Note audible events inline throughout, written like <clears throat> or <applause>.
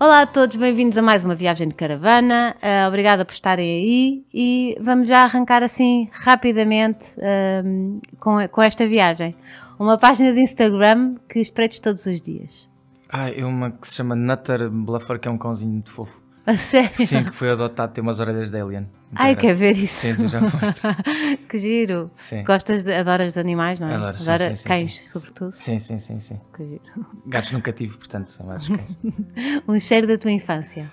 Olá a todos, bem-vindos a mais uma viagem de caravana. Uh, obrigada por estarem aí e vamos já arrancar assim rapidamente ehm, com, com esta viagem. Uma página de Instagram que espreites todos os dias. Ah, é uma que se chama Nutter Bluffer, que é um cãozinho muito fofo. A sério? Sim, que foi adotado, tem umas orelhas de alien. Ai, quer ver isso? Sim, já <laughs> que giro. Sim. Gostas, de, adoras os animais, não é? Adoro, sim, sim, cães, sim. sobretudo. Sim, sim, sim, sim. Que giro. <laughs> Gatos nunca tive, portanto, são mais cães. <laughs> um cheiro da tua infância?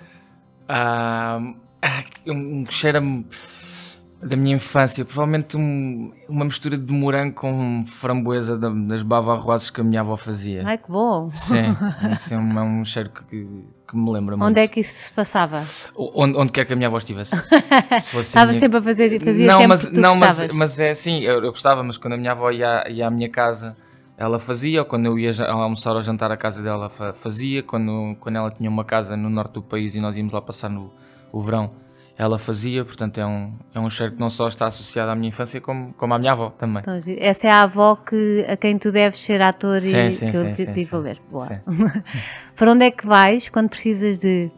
Ah, ah um cheiro da minha infância, provavelmente um, uma mistura de morango com framboesa das arrozes que a minha avó fazia. Ai, que bom! Sim, é um, é um cheiro que que me lembra onde muito. Onde é que isso se passava? O, onde, onde quer que a minha avó estivesse. <laughs> Se Estava minha... sempre a fazer, fazia não, mas, não, mas, mas é assim, eu, eu, gostava, mas quando a minha avó ia, ia à minha casa, ela fazia, ou quando eu ia almoçar ou jantar à casa dela, fazia, quando, quando ela tinha uma casa no norte do país e nós íamos lá passar no o verão, ela fazia, portanto é um, é um cheiro que não só está associado à minha infância, como, como à minha avó também. Tá essa é a avó que, a quem tu deves ser ator sim, e sim, que eu sim, te, sim, te sim. ler. Boa. <laughs> Para onde é que vais quando precisas de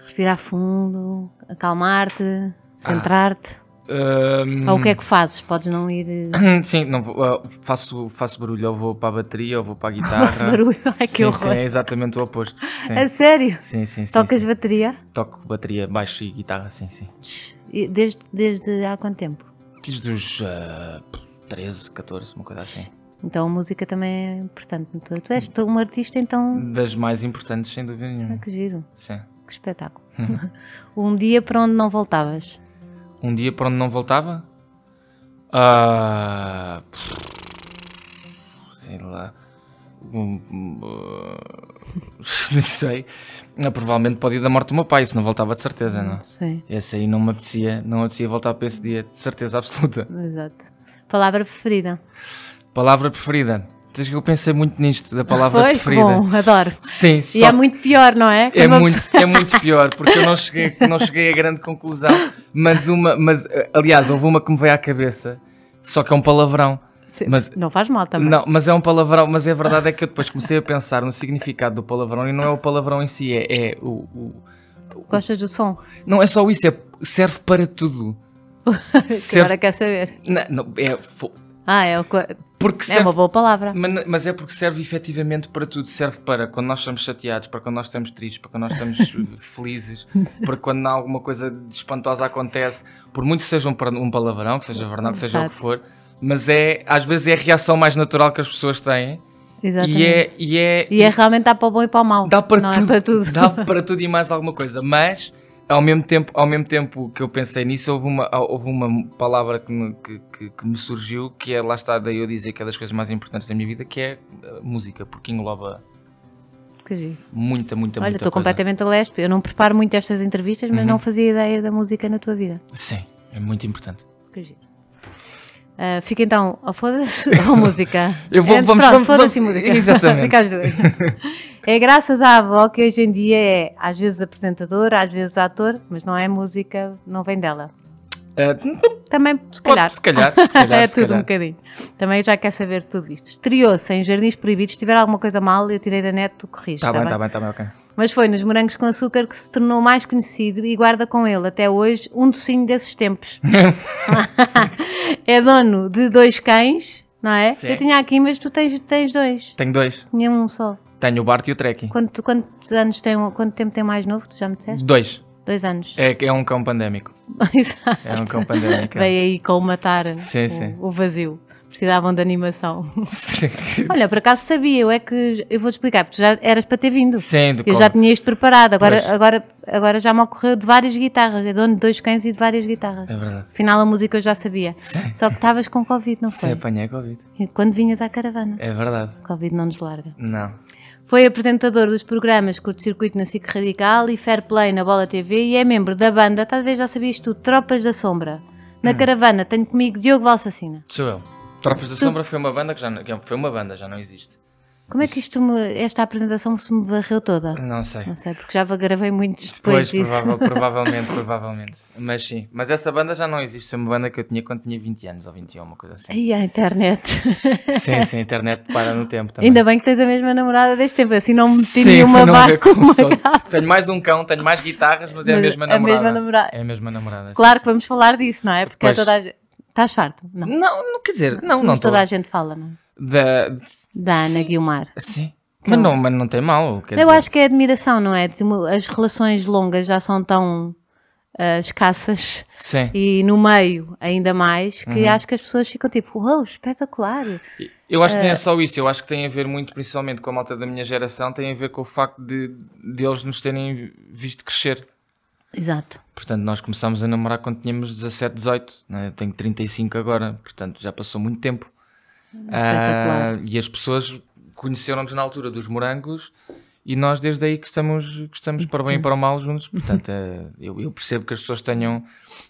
respirar fundo, acalmar-te, ah. centrar-te? Ah um... Ou o que é que fazes? Podes não ir. Eh, <clears throat> sim, não, vou, ah, faço, faço barulho, ou vou para a bateria, ou vou para a <laughs> guitarra. Faço barulho, é que sim, horror. Sim, é exatamente o oposto. Sim. A sério? Sim, sim. sim Tocas sim. bateria? Toco bateria, baixo e guitarra, sim, sim. Desde, desde há quanto tempo? Desde os uh, 13, 14, uma coisa assim. Então a música também é importante. É? Tu, tu és um artista, então. Das mais importantes, sem dúvida nenhuma. Ah, que giro. Sim. Que espetáculo. <laughs> um dia para onde não voltavas? Um dia para onde não voltava? Ah, sei lá. Hum, hum, <laughs> nem sei. Não, provavelmente pode ir da morte do meu pai, se não voltava de certeza, não? Sim. Esse aí não me apetecia, não me apetecia voltar para esse dia, de certeza absoluta. Exato. Palavra preferida? Palavra preferida que eu pensei muito nisto, da palavra Foi? preferida. Bom, adoro. Sim, E é muito pior, não é? é uma... muito, é muito pior, porque eu não cheguei, não cheguei a grande conclusão. Mas uma, mas aliás, houve uma que me veio à cabeça, só que é um palavrão. Sim, mas, não faz mal também. Não, mas é um palavrão, mas a é verdade é que eu depois comecei a pensar no significado do palavrão e não é o palavrão em si, é, é o, o, o. Gostas do som? Não é só isso, é, serve para tudo. <laughs> Serve... Agora quer saber. Não, não, é, ah, é o. Porque serve, é uma boa palavra. Mas, é porque serve efetivamente para tudo. Serve para quando nós estamos chateados, para quando nós estamos tristes, para quando nós estamos <laughs> eh, felizes, para quando alguma coisa espantosa acontece. Por muito que seja um, palavrão, que seja verdade, que seja o que for, mas é às vezes é a reação mais natural que as pessoas têm. É, Exatamente. E é, e é, e é realmente dá para o bom e para o mau. Dá para, é tudo, é para tudo, Dá para <laughs> tudo e mais alguma coisa. Mas ao mesmo tempo, ao mesmo tempo que eu pensei nisso, houve uma, houve uma palavra que me, que, que, que me surgiu, que é, lá está, daí eu dizer que é das coisas mais importantes da minha vida, que é eh, música, porque engloba Muita, muita, Olha, muita Olha, estou completamente a leste. Eu não preparo muito estas entrevistas, mas uhum. não fazia ideia da música na tua vida. Sim, é muito importante. Que giro. Uh, fica então a oh, foda-se <laughs> ou oh, música. Eu vou, é, vamos, pronto, vamos, foda-se música. Exatamente. <laughs> é graças à avó que hoje em dia é às vezes apresentadora, às vezes ator, mas não é música, não vem dela. É, Também, se calhar. Pode, se calhar, se <laughs> calhar é se tudo calhar. um bocadinho. Também já quer saber tudo isto. Estreou-se em Jardins Proibidos. Se tiver alguma coisa mal, eu tirei da net, tu corriges. Está tá bem, está tá bem, está bem, ok. Mas foi nos Morangos com Açúcar que se tornou mais conhecido e guarda com ele, até hoje, um docinho desses tempos. <laughs> <laughs> é dono de dois cães, não é? Sim. Eu tinha aqui, mas tu tens, tens dois. Tenho dois. Tinha um só. Tenho o Bart e o Trekking. Quanto, quantos anos tem, quanto tempo tem mais novo, tu já me disseste? Dois. Dois anos. É, é um cão pandémico. <laughs> Exato. É um cão pandémico. É. Veio aí com matar sim, o, sim. o vazio precisavam de animação. <laughs> Olha, por acaso sabia, eu é que eu vou explicar, porque já eras para ter vindo. Sim, Eu já tinha isto preparado, agora, agora, agora já me ocorreu de várias guitarras, é dono de dois cães e de várias guitarras. É verdade. Afinal, a música eu já sabia. Sim. Só que estavas com Covid, não foi? Sim, apanhei Covid. E quando vinhas à caravana. É verdade. Covid não nos larga. Não. Foi apresentador dos programas Curto Circuito na SIC Radical e Fair Play na Bola TV e é membro da banda, tá, talvez já sabias tu, Tropas da Sombra. Na hum. caravana tenho comigo Diogo Valsassina. Sou eu. Tropas da tu... Sombra foi uma banda que já não, é, foi uma banda, já não existe. Como é que isto me, esta apresentação se me varreu toda? Não sei. Não sei, porque já gravei muitos depois, depois disso. Provável, <laughs> provavelmente, provavelmente. Mas sim, mas essa banda já não existe. Foi uma banda que eu tinha quando tinha 20 anos ou 21, uma coisa assim. E a internet. <laughs> Sim, sim, a internet para no tempo também. Ainda bem que tens a mesma namorada desde sempre. assim não me meti nenhuma barra Tenho mais um cão, tenho mais guitarras, mas, é mas é a mesma a namorada. Mesma namorada. É a mesma namorada. Claro sim, que sim. vamos falar disso, não é? Porque é toda a gente... Estás farto? Não. não, quer dizer, não, mas não toda tô... a gente fala, não é? da, da Ana Guilmar. Sim. mas não, mas não tem mal. Eu dizer. acho que é admiração, não é? As relações longas já são tão uh, escassas Sim. e no meio ainda mais que uhum. acho que as pessoas ficam tipo, uau, espetacular. Eu acho que eh, não é só isso, eu acho que tem a ver muito, principalmente com a malta da minha geração, tem a ver com o facto de, de eles nos terem visto crescer. Exato. Portanto, nós começámos a namorar quando tínhamos 17, 18, né? eu tenho 35 agora, portanto já passou muito tempo. Espetacular. Uh, e as pessoas conheceram-nos na altura dos morangos e nós desde aí que estamos, que estamos para bem e para o mal juntos. Portanto, uh, eu, eu, percebo que as pessoas tenham,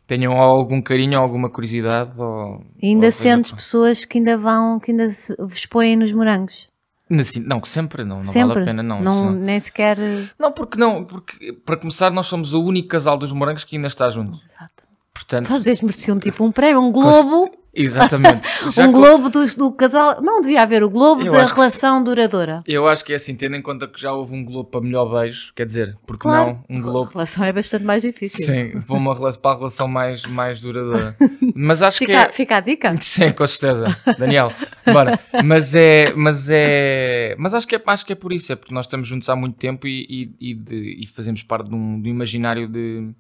tenham algum carinho, alguma curiosidade. Ou, ainda ou sentes pessoas que ainda vão, que ainda vos expõem nos morangos? Não, sempre não, não sempre. vale a pena, não. não, Nem sequer. Eh, não, porque não, porque para começar, nós somos o único casal dos morangos que ainda está junto. Exato. Portanto, Vocês mereciam tipo um prémio, um globo. Exatamente. <laughs> Já um globo do, do, casal. Não devia haver o globo eu da relação que, duradoura. Eu acho que é assim, tendo em conta que já houve um globo para melhor beijo, quer dizer, porque claro, não um globo. A relação é bastante mais difícil. Sim, para, uma, relação, para a relação mais, mais duradoura. <laughs> Mas acho fica, que. É... Fica a dica? Sim, com certeza. Daniel, bora. Mas é. Mas, é, mas acho, que é, acho que é por isso, é porque nós estamos juntos há muito tempo e, e, e, de, e fazemos parte de um, de um imaginário de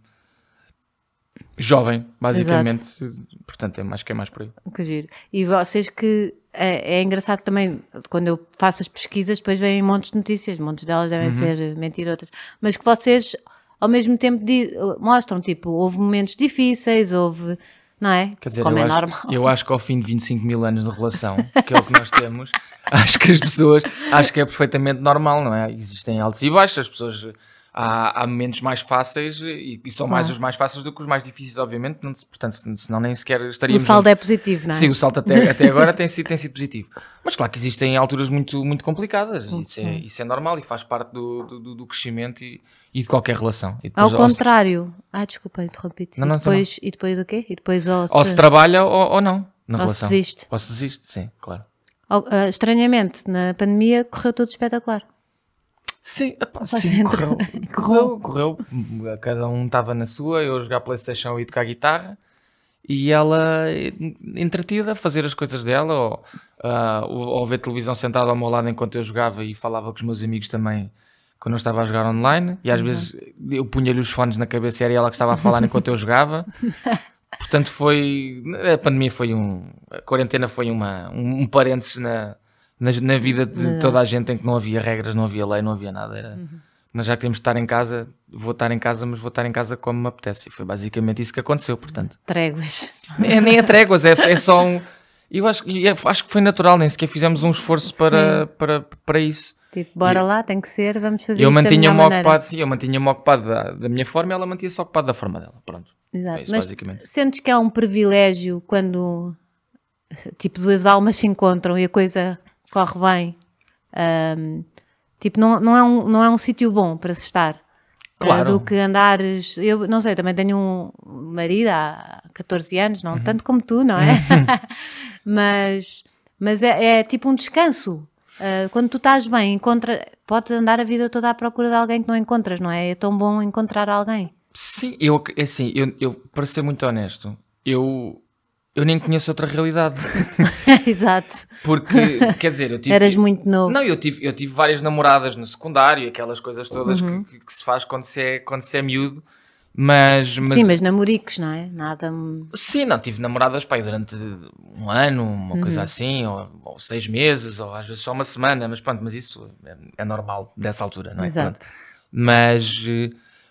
jovem, basicamente. Exato. Portanto, é, acho que é mais por aí. Que giro. E vocês que. É, é, engraçado também, quando eu faço as pesquisas, depois vêm montes de notícias, montes delas devem uhum. ser mentira, outras. Mas que vocês, ao mesmo tempo, mostram, tipo, houve momentos difíceis, houve. Não é? Quer dizer, Como eu, é acho, normal. eu acho que ao fim de 25 mil anos de relação, que é o que nós temos, <laughs> acho que as pessoas. Acho que é perfeitamente normal, não é? Existem altos e baixos, as pessoas há, há momentos mais fáceis e, e são ah. mais os mais fáceis do que os mais difíceis, obviamente. Não, portanto, senão nem sequer estaríamos. O saldo é positivo, não é? Sim, o saldo até, até <laughs> agora tem, sido, tem sido positivo. Mas claro que existem alturas muito, muito complicadas. Uhum. Isso, é, isso é normal e faz parte do, do, do crescimento e, e, de qualquer relação. Depois, ao contrário. Se... Ah, desculpa, interrompi-te. Não, não, e, tá depois, não. e depois o quê? E depois ou se, ou se trabalha ou, ou não na ou relação. Se desiste. Ou se desiste, sim, claro. Ou, uh, estranhamente, na pandemia correu tudo espetacular. Sim, sim <laughs> correu, correu, correu, Cada um estava na sua, eu a jogar Playstation e tocar guitarra. E ela entretida a fazer as coisas dela, ou, uh, ou ver televisão sentada ao meu lado enquanto eu jogava e falava com os meus amigos também quando eu estava a jogar online. E às uhum. vezes eu punha-lhe os fones na cabeça e era ela que estava a falar enquanto eu jogava. <laughs> Portanto, foi. A pandemia foi um. A quarentena foi uma, um, um parênteses na, na, na vida de toda a gente em que não havia regras, não havia lei, não havia nada. Era, uhum. Nós já de estar em casa, vou estar em casa, mas vou estar em casa como me apetece. E foi basicamente isso que aconteceu, portanto. Tréguas. É, nem, nem é tréguas, é, é só um. Eu acho, eu acho que foi natural, nem sequer fizemos um esforço para, para, para isso. Tipo, bora e, lá, tem que ser, vamos fazer eu mantinha-me ocupado, sim, eu mantinha-me ocupado da, da, minha forma e ela mantinha-se ocupada da forma dela, pronto. Exato. É isso, Mas basicamente. sentes que há é um privilégio quando, tipo, duas almas se encontram e a coisa corre bem. Um, tipo, não, não é um, não é um sítio bom para se estar. Eh, claro. Do que andares. Eu não sei, eu também tenho um marido há 14 anos, não uhum. tanto como tu, não é? Uhum. <laughs> mas mas é, é, tipo um descanso. Uh, quando tu estás bem, encontra, podes andar a vida toda à procura de alguém que não encontras, não é? É tão bom encontrar alguém. Sim, eu, é assim, eu, eu para ser muito honesto, eu eu nem conheço outra realidade. <laughs> Exato. Porque, quer dizer, eu tive. Eras muito novo. Não, eu tive, eu tive várias namoradas no secundário, aquelas coisas todas uhum. que, que, se faz quando se é, quando se é miúdo. Mas, mas, Sim, mas namoricos, não é? Nada. Sim, não, tive namoradas pai, durante um ano, uma uhum. coisa assim, ou, ou, seis meses, ou às vezes só uma semana, mas pronto, mas isso é, é normal dessa altura, não é? Exato. Pronto. Mas,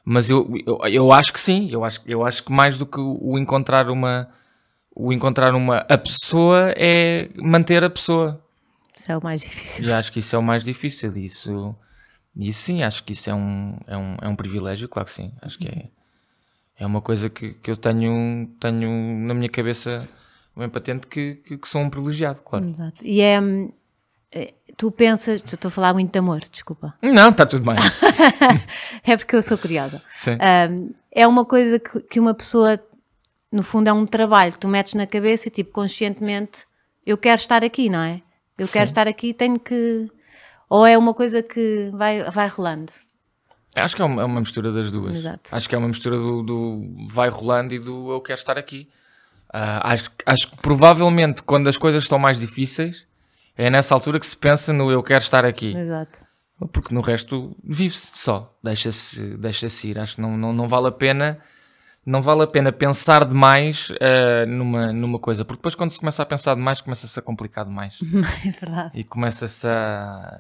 mas eu, eu, eu acho que sim, eu acho, eu acho que mais do que o encontrar uma o encontrar uma a pessoa é manter a pessoa. Isso é o mais difícil. E acho que isso é o mais difícil. Isso, e sim, acho que isso é um, é um, é um privilégio, claro que sim. Acho que é, é uma coisa que, que eu tenho, tenho na minha cabeça bem patente que, que, que sou um privilegiado, claro. Exato. E é. Hum, é tu pensas, estou a falar muito de amor, desculpa. Não, está tudo bem. <laughs> é porque eu sou curiosa. Sim. Um, é uma coisa que, que uma pessoa no fundo é um trabalho que tu metes na cabeça e tipo conscientemente eu quero estar aqui, não é? Eu Sim. quero estar aqui, tenho que ou é uma coisa que vai vai rolando. Acho que é uma, é uma mistura das duas. Exato. Acho que é uma mistura do, do, vai rolando e do eu quero estar aqui. Uh, acho, acho que provavelmente quando as coisas estão mais difíceis é nessa altura que se pensa no eu quero estar aqui. Exato. Porque no resto vive-se só, deixa-se deixa, -se, deixa -se ir. Acho que não, não, não vale a pena não vale a pena pensar demais uh, numa, numa coisa, porque depois quando se começa a pensar demais, começa-se a complicar demais. <laughs> é verdade. E começa-se a,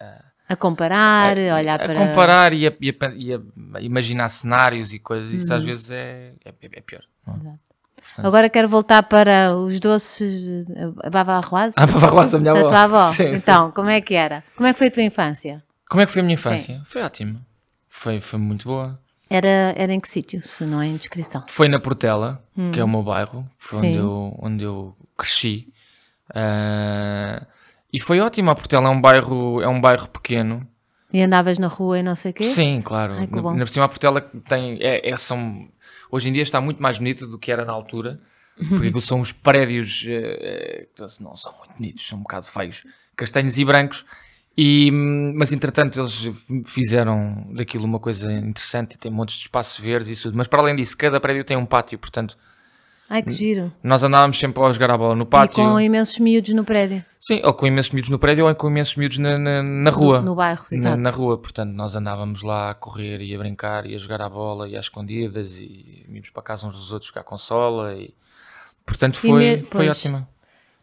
a, a, comparar, a, olhar para... A comparar e a, e a e imaginar cenários e coisas, isso às uhum. vezes é, é, é, é pior. É? Exato. Agora quero voltar para os doces, a baba arroasa. A baba arroasa, a minha avó. avó. <laughs> Sim, então, sim. como é que era? Como é que foi a tua infância? Como é que foi a minha infância? Sim. Foi ótimo. Foi, foi muito boa. Era, era em que sítio, se não é em descrição Foi na Portela, hum. que é o meu bairro, foi onde eu, onde eu cresci. Uh, e foi ótimo, a Portela é um bairro, é um bairro pequeno. E andavas na rua e não sei o quê? Sim, claro. Ai, na, na, por cima a Portela tem, é, é, são, hoje em dia está muito mais bonita do que era na altura, uhum. porque são os prédios, é, não são muito bonitos, são um bocado feios, castanhos e brancos, e, mas entretanto eles fizeram daquilo uma coisa interessante e tem montes de espaço verdes e tudo. Mas para além disso, cada prédio tem um pátio, portanto. Ai que giro. Nós andávamos sempre a jogar a bola no pátio. E com imensos miúdos no prédio. Sim, ou com imensos miúdos no prédio ou com imensos miúdos na, na, na rua. No, no bairro, Na, na, rua, portanto, nós andávamos lá a correr e a brincar e a jogar a bola e às escondidas e íamos para casa uns dos outros jogar consola e. Portanto, foi, me... foi ótima.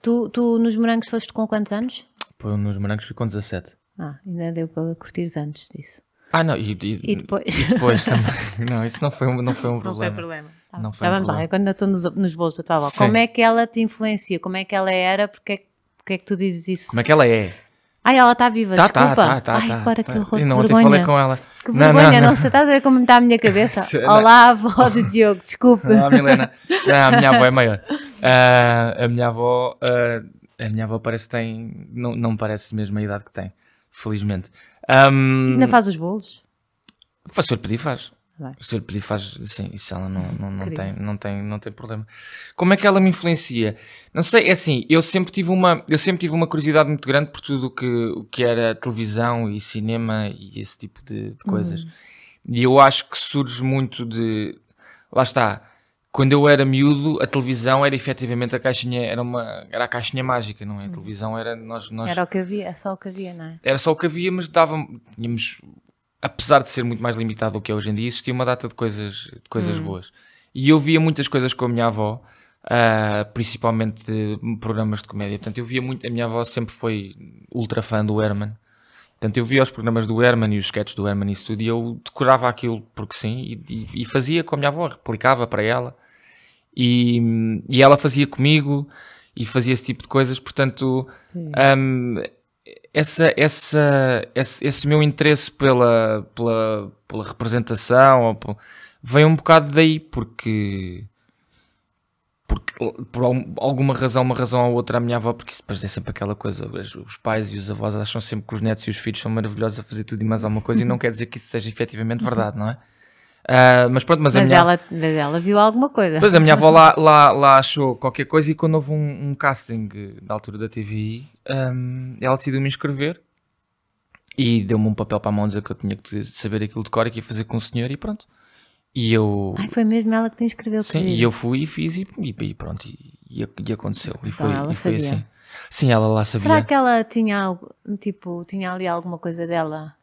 Tu, tu nos morangos foste com quantos anos? Pô, nos morangos ficou 17. Ah, ainda deu para curtir antes disso. Ah, não, e, e, e depois? E depois também. <laughs> não, isso não foi, não foi um problema. Não foi problema. Tá. Não foi Já um vamos problema. lá, eu quando estou nos, nos bolos da tua avó, como é que ela te influencia? Como é que ela era? Porque é, porque é que tu dizes isso? Como é que ela é? Ai, ela está viva, tá, tá desculpa. Tá, tá, tá, Ai, agora tá, que horror, que não, vergonha. falei com ela. Que vergonha, não, não, não. sei, estás a ver como está a minha cabeça? <laughs> Olá, avó de <laughs> Diogo, desculpa Olá, Milena. Não, a minha avó é maior. Uh, a minha avó... Uh, a minha avó parece que tem. Não, não parece mesmo a idade que tem, felizmente. Um... Ainda faz os bolos? Faz, o senhor pedir faz. Vai. O senhor pedir faz, sim, isso ela não, não, não, tem, não, tem, não tem problema. Como é que ela me influencia? Não sei, é assim, eu sempre tive uma, eu sempre tive uma curiosidade muito grande por tudo que, o que era televisão e cinema e esse tipo de, de coisas. Hum. E eu acho que surge muito de. Lá está quando eu era miúdo, a televisão era efetivamente a caixinha, era uma, era a caixinha mágica, não é? A uhum. televisão era nós, nós Era o que havia, é só o que havia, não é? Era só o que havia, mas dava, tínhamos, apesar de ser muito mais limitado do que é hoje em dia, existia uma data de coisas, de coisas hum. boas. E eu via muitas coisas com a minha avó, uh, principalmente programas de comédia. Portanto, eu via muito, a minha avó sempre foi ultra fã do Herman. Portanto, eu via os programas do Herman e os sketches do Herman e isso tudo, e eu decorava aquilo porque sim, e, e, e fazia com a minha avó, replicava para ela. E, e ela fazia comigo e fazia esse tipo de coisas, portanto, um, essa, essa, esse, esse, meu interesse pela, pela, pela representação por, vem um bocado daí, porque porque por alguma razão, uma razão ou outra, a minha avó, porque isso depois é sempre aquela coisa, os pais e os avós acham sempre que os netos e os filhos são maravilhosos a fazer tudo e mais alguma coisa, e não quer dizer que isso seja efetivamente verdade, não é? Uh, mas pronto, mas, mas a minha... ela, mas ela viu alguma coisa. Pois, a minha avó lá, <laughs> lá, lá achou qualquer coisa e quando houve um, um casting da altura da TVI, um, ela decidiu me inscrever e deu-me um papel para a mão dizer que eu tinha que saber aquilo de cor e que ia fazer com o senhor e pronto. E eu... Ai, foi mesmo ela que te inscreveu. Sim, e eu fui e fiz e, e pronto, e, e aconteceu. E então foi, e foi assim. Sim, ela lá sabia. Será que ela tinha algo, tipo, tinha ali alguma coisa dela?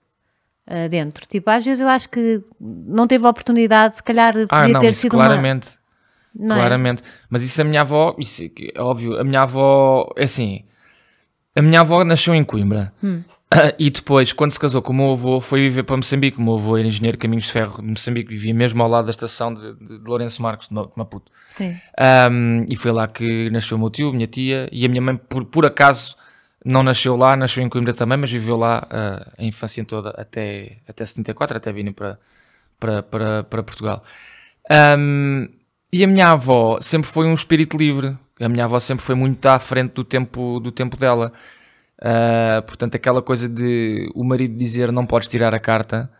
Ah, dentro. Tipo, às vezes eu acho que não teve a oportunidade, se calhar podia ah, não, ter sido claramente. Uma... Não é? claramente. É? Mas isso a minha avó, isso é óbvio, a minha avó, é assim, a minha avó nasceu em Coimbra. Hum. <coughs> E depois, quando se casou com o meu avô, foi viver para Moçambique. O meu avô era engenheiro de caminhos de ferro de Moçambique, vivia mesmo ao lado da estação de, de, de Lourenço Marcos, de Maputo. Sim. Um, e foi lá que nasceu o meu tio, minha tia, e a minha mãe, por, por acaso, não nasceu lá, nasceu em Coimbra também, mas viveu lá uh, a infância toda até, até 74, até vindo para, para, para, para Portugal. Um, e a minha avó sempre foi um espírito livre. A minha avó sempre foi muito à frente do tempo, do tempo dela. Uh, portanto, aquela coisa de o marido dizer não podes tirar a carta,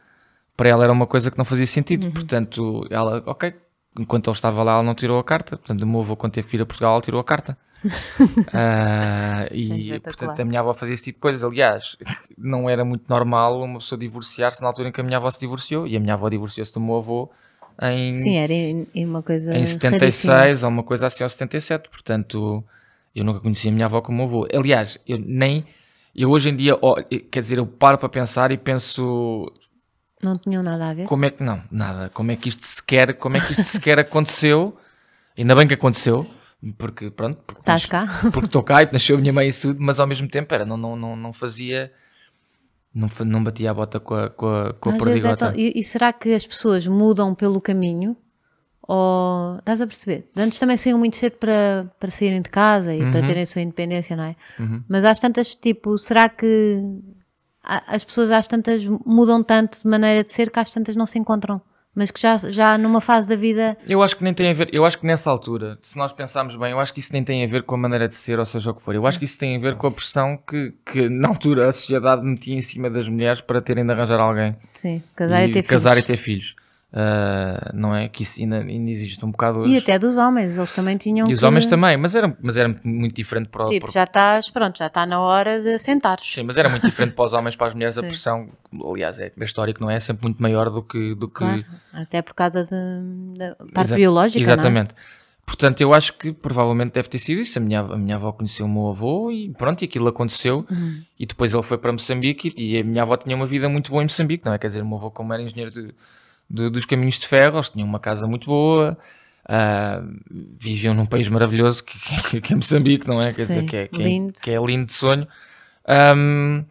para ela era uma coisa que não fazia sentido. Uhum. Portanto, ela, ok, enquanto ele estava lá, ela não tirou a carta. Portanto, o meu avô, quando teve que a Portugal, ela tirou a carta uh, <laughs> <laughs> e portanto a minha avó fazia esse tipo de coisas. Aliás, não era muito normal uma pessoa divorciar-se na altura em que a minha avó se divorciou. E a minha avó divorciou-se do meu avô em, Sim, era em, uma coisa em 76 raríssima. ou uma coisa assim, ou 77. Portanto, eu nunca conhecia a minha avó como avô. Aliás, eu nem. Eu hoje em dia, oh, quer dizer, eu paro para pensar e penso. Não tinham nada a ver? Como é que. Não, nada. Como é que isto sequer, como é que isto sequer <laughs> aconteceu? Ainda bem que aconteceu porque pronto, porque estás cá, <laughs> porque estou cá e nasceu a minha mãe e tudo, mas ao mesmo tempo era, não, não, não, não fazia, não, não batia a bota com a, com a, com a é perdigota. É e, e, será que as pessoas mudam pelo caminho? Ou estás a perceber? Antes também saíam muito cedo para, para saírem de casa e uhum. para terem a sua independência, não é? Uhum. Mas às tantas, tipo, será que as pessoas às tantas mudam tanto de maneira de ser que às tantas não se encontram? mas que já, já numa fase da vida. Eu acho que nem tem a ver, eu acho que nessa altura, se nós pensarmos bem, eu acho que isso nem tem a ver com a maneira de ser, ou seja o que for. Eu acho que isso tem a ver com a pressão que, que na altura a sociedade metia em cima das mulheres para terem de arranjar alguém. Sim, casar e, e ter casar filhos. E ter filhos. Uh, não é? Que isso ainda, ainda, existe um bocado hoje. E até dos homens, eles também tinham. E os que... homens também, mas era, mas era muito diferente para Tipo, já estás, pronto, já está na hora de sentar. Sim, mas era muito diferente para os homens, para as mulheres, Sim. a pressão, aliás, é histórico, não é? é? Sempre muito maior do que. Do que... Claro, até por causa de, da parte Exa biológica. É? Exatamente. É? Portanto, eu acho que provavelmente deve ter sido isso. A minha, a minha avó conheceu o meu avô e pronto, e aquilo aconteceu. Uhum. E depois ele foi para Moçambique e a minha avó tinha uma vida muito boa em Moçambique, não é? Quer dizer, o meu avô, como era engenheiro de de, dos caminhos de ferro, eles tinham uma casa muito boa, uh, viviam num país maravilhoso <laughs> que, que, é Moçambique, não é? Quer Sim, dizer, que é, que, é, lindo. que é lindo de sonho. Um,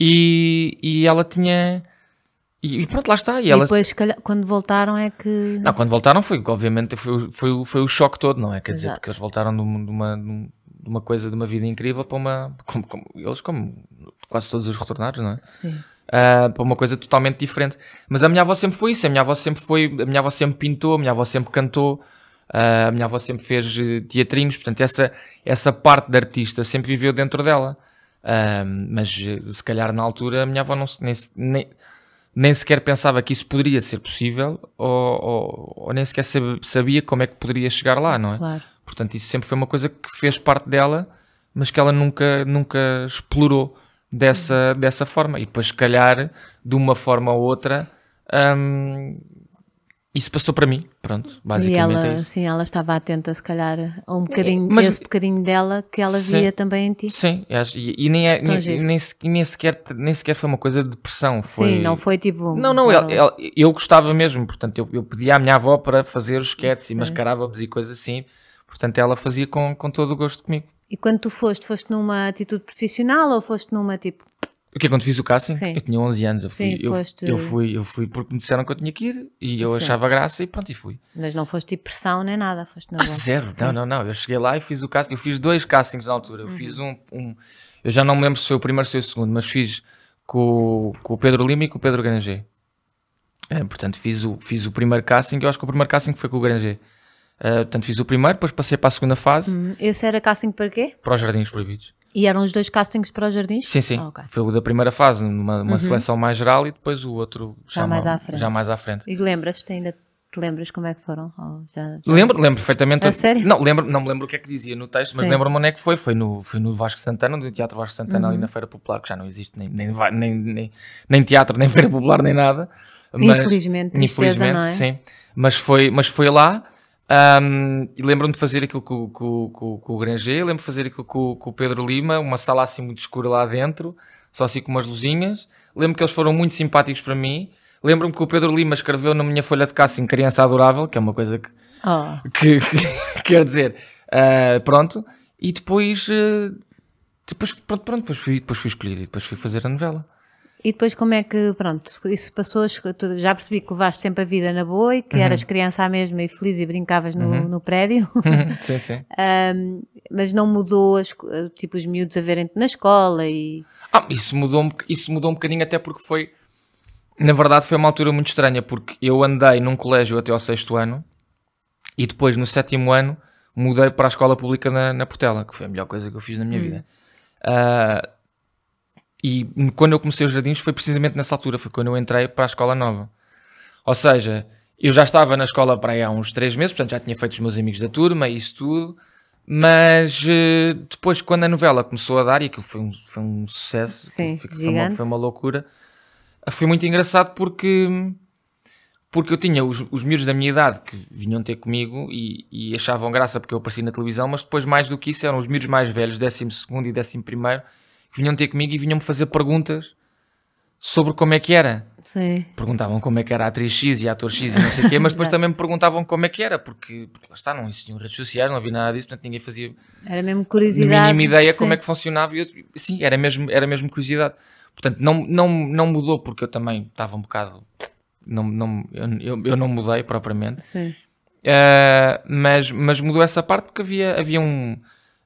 e, e ela tinha. E, pronto, lá está. E, e ela... depois, calhar, quando voltaram, é que. Não, quando voltaram foi, obviamente, foi, foi, foi o choque todo, não é? Quer dizer, Exato. porque eles voltaram de uma, de uma coisa, de uma vida incrível para uma. Como, como, eles, como quase todos os retornados, não é? Sim uh, ah, para uma coisa totalmente diferente. Mas a minha avó sempre foi isso, a minha avó sempre foi, a minha avó sempre pintou, a minha avó sempre cantou, uh, a minha avó sempre fez eh, teatrinhos, portanto essa, essa parte de artista sempre viveu dentro dela. Uh, mas eh, se calhar na altura a minha avó não, nem, nem, nem sequer pensava que isso poderia ser possível ou, ou, ou, nem sequer sabia como é que poderia chegar lá, não é? Claro. Portanto, isso sempre foi uma coisa que fez parte dela, mas que ela nunca, nunca explorou dessa, dessa forma. E depois, se calhar, de uma forma ou outra, um, isso passou para mim. Pronto, basicamente ela, é isso. Sim, ela estava atenta, se calhar, a um é, bocadinho, Mas, esse bocadinho dela que ela sim, via também em ti. Sim, e, e nem, é, nem, nem, sequer, nem sequer foi uma coisa de pressão. Foi... Sim, não foi tipo. Não, não, ela, ela, eu gostava mesmo, portanto, eu, eu pedia à minha avó para fazer os sketches e mascarava e coisas assim. Portanto, ela fazia com, com todo o gosto comigo. E quando tu foste, foste numa atitude profissional ou foste numa tipo. O que quando fiz o casting? Sim. Eu tinha 11 anos, eu fui, Sim, eu, foste... eu, fui, eu fui porque me disseram que eu tinha que ir e eu Sim. achava graça e pronto, e fui. Mas não foste tipo pressão nem nada, foste na ah, zero, não, não, não. Eu cheguei lá e fiz o casting, eu fiz dois castings na altura. Eu uhum. fiz um, um, eu já não me lembro se foi o primeiro ou se foi o segundo, mas fiz com, com o Pedro Lima e com o Pedro Granger. É, portanto, fiz o, fiz o primeiro casting, eu acho que o primeiro casting foi com o Granger. Ah, portanto, fiz o primeiro, depois passei para a segunda fase. Hum, esse era casting para quê? Para os Jardins Proibidos. E eram os dois castings para os Jardins? Sim, sim. Oh, okay. Foi o da primeira fase, uma, uma uhum. seleção mais geral, e depois o outro já, mais, à frente. já mais à frente. E lembras-te ainda te lembras como é que foram? Já, já... Lembro, lembro perfeitamente. A sério? Não, lembro, não me lembro o que é que dizia no texto, mas lembro-me onde é que foi. Foi no, foi no Vasco Santana, no Teatro Vasco Santana, uhum. ali na Feira Popular, que já não existe nem, nem, nem, nem, nem teatro, nem Feira Popular, nem nada. Mas, infelizmente, infelizmente, tristeza, infelizmente é? sim. Mas foi, mas foi lá um, e lembro-me de fazer aquilo com, com, com, com o Granger, lembro-me de fazer aquilo com, o Pedro Lima, uma sala assim muito escura lá dentro, só assim com umas luzinhas. Lembro-me que eles foram muito simpáticos para mim. Lembro-me que o Pedro Lima escreveu na minha folha de em Criança Adorável, que é uma coisa que, oh. que, que <laughs> quer dizer, uh, pronto. E depois, uh, depois, pronto, pronto, depois, fui, depois fui escolhido e depois fui fazer a novela. E depois como é que, pronto, isso passou, já percebi que levaste sempre a vida na boa e que uhum. eras criança à mesma e feliz e brincavas no, uhum. no prédio. <laughs> sim, sim. um, mas não mudou, as, tipo, os miúdos a verem-te na escola e... Ah, isso mudou, isso mudou um bocadinho até porque foi... Na verdade foi uma altura muito estranha porque eu andei num colégio até ao sexto ano e depois no sétimo ano mudei para a escola pública na, na Portela, que foi a melhor coisa que eu fiz na minha uhum. vida. Uh, e quando eu comecei os jardins foi precisamente nessa altura, foi quando eu entrei para a escola nova. Ou seja, eu já estava na escola para aí há uns 3 meses, portanto já tinha feito os meus amigos da turma e isso tudo, mas eh, depois quando a novela começou a dar, e aquilo foi um, foi um sucesso, Sim, foi, foi, uma, foi, uma, loucura, eh, foi muito engraçado porque porque eu tinha os, os miúdos da minha idade que vinham ter comigo e, e achavam graça porque eu aparecia na televisão, mas depois mais do que isso eram os miúdos mais velhos, 12 segundo e 11 primeiro, vinham ter comigo e vinham-me fazer perguntas sobre como é que era. Sim. Perguntavam como é que era atriz X e ator X e não sei o quê, mas depois <laughs> também me perguntavam como é que era, porque, porque lá está, não existiam redes sociais, não havia nada disso, portanto ninguém fazia. Era mesmo curiosidade. A mínima ideia sim. como é que funcionava. E eu, sim, era mesmo, era mesmo curiosidade. Portanto, não, não, não mudou, porque eu também estava um bocado. Não, não, eu, eu não mudei propriamente. Sim. Uh, mas, mas mudou essa parte porque havia, havia um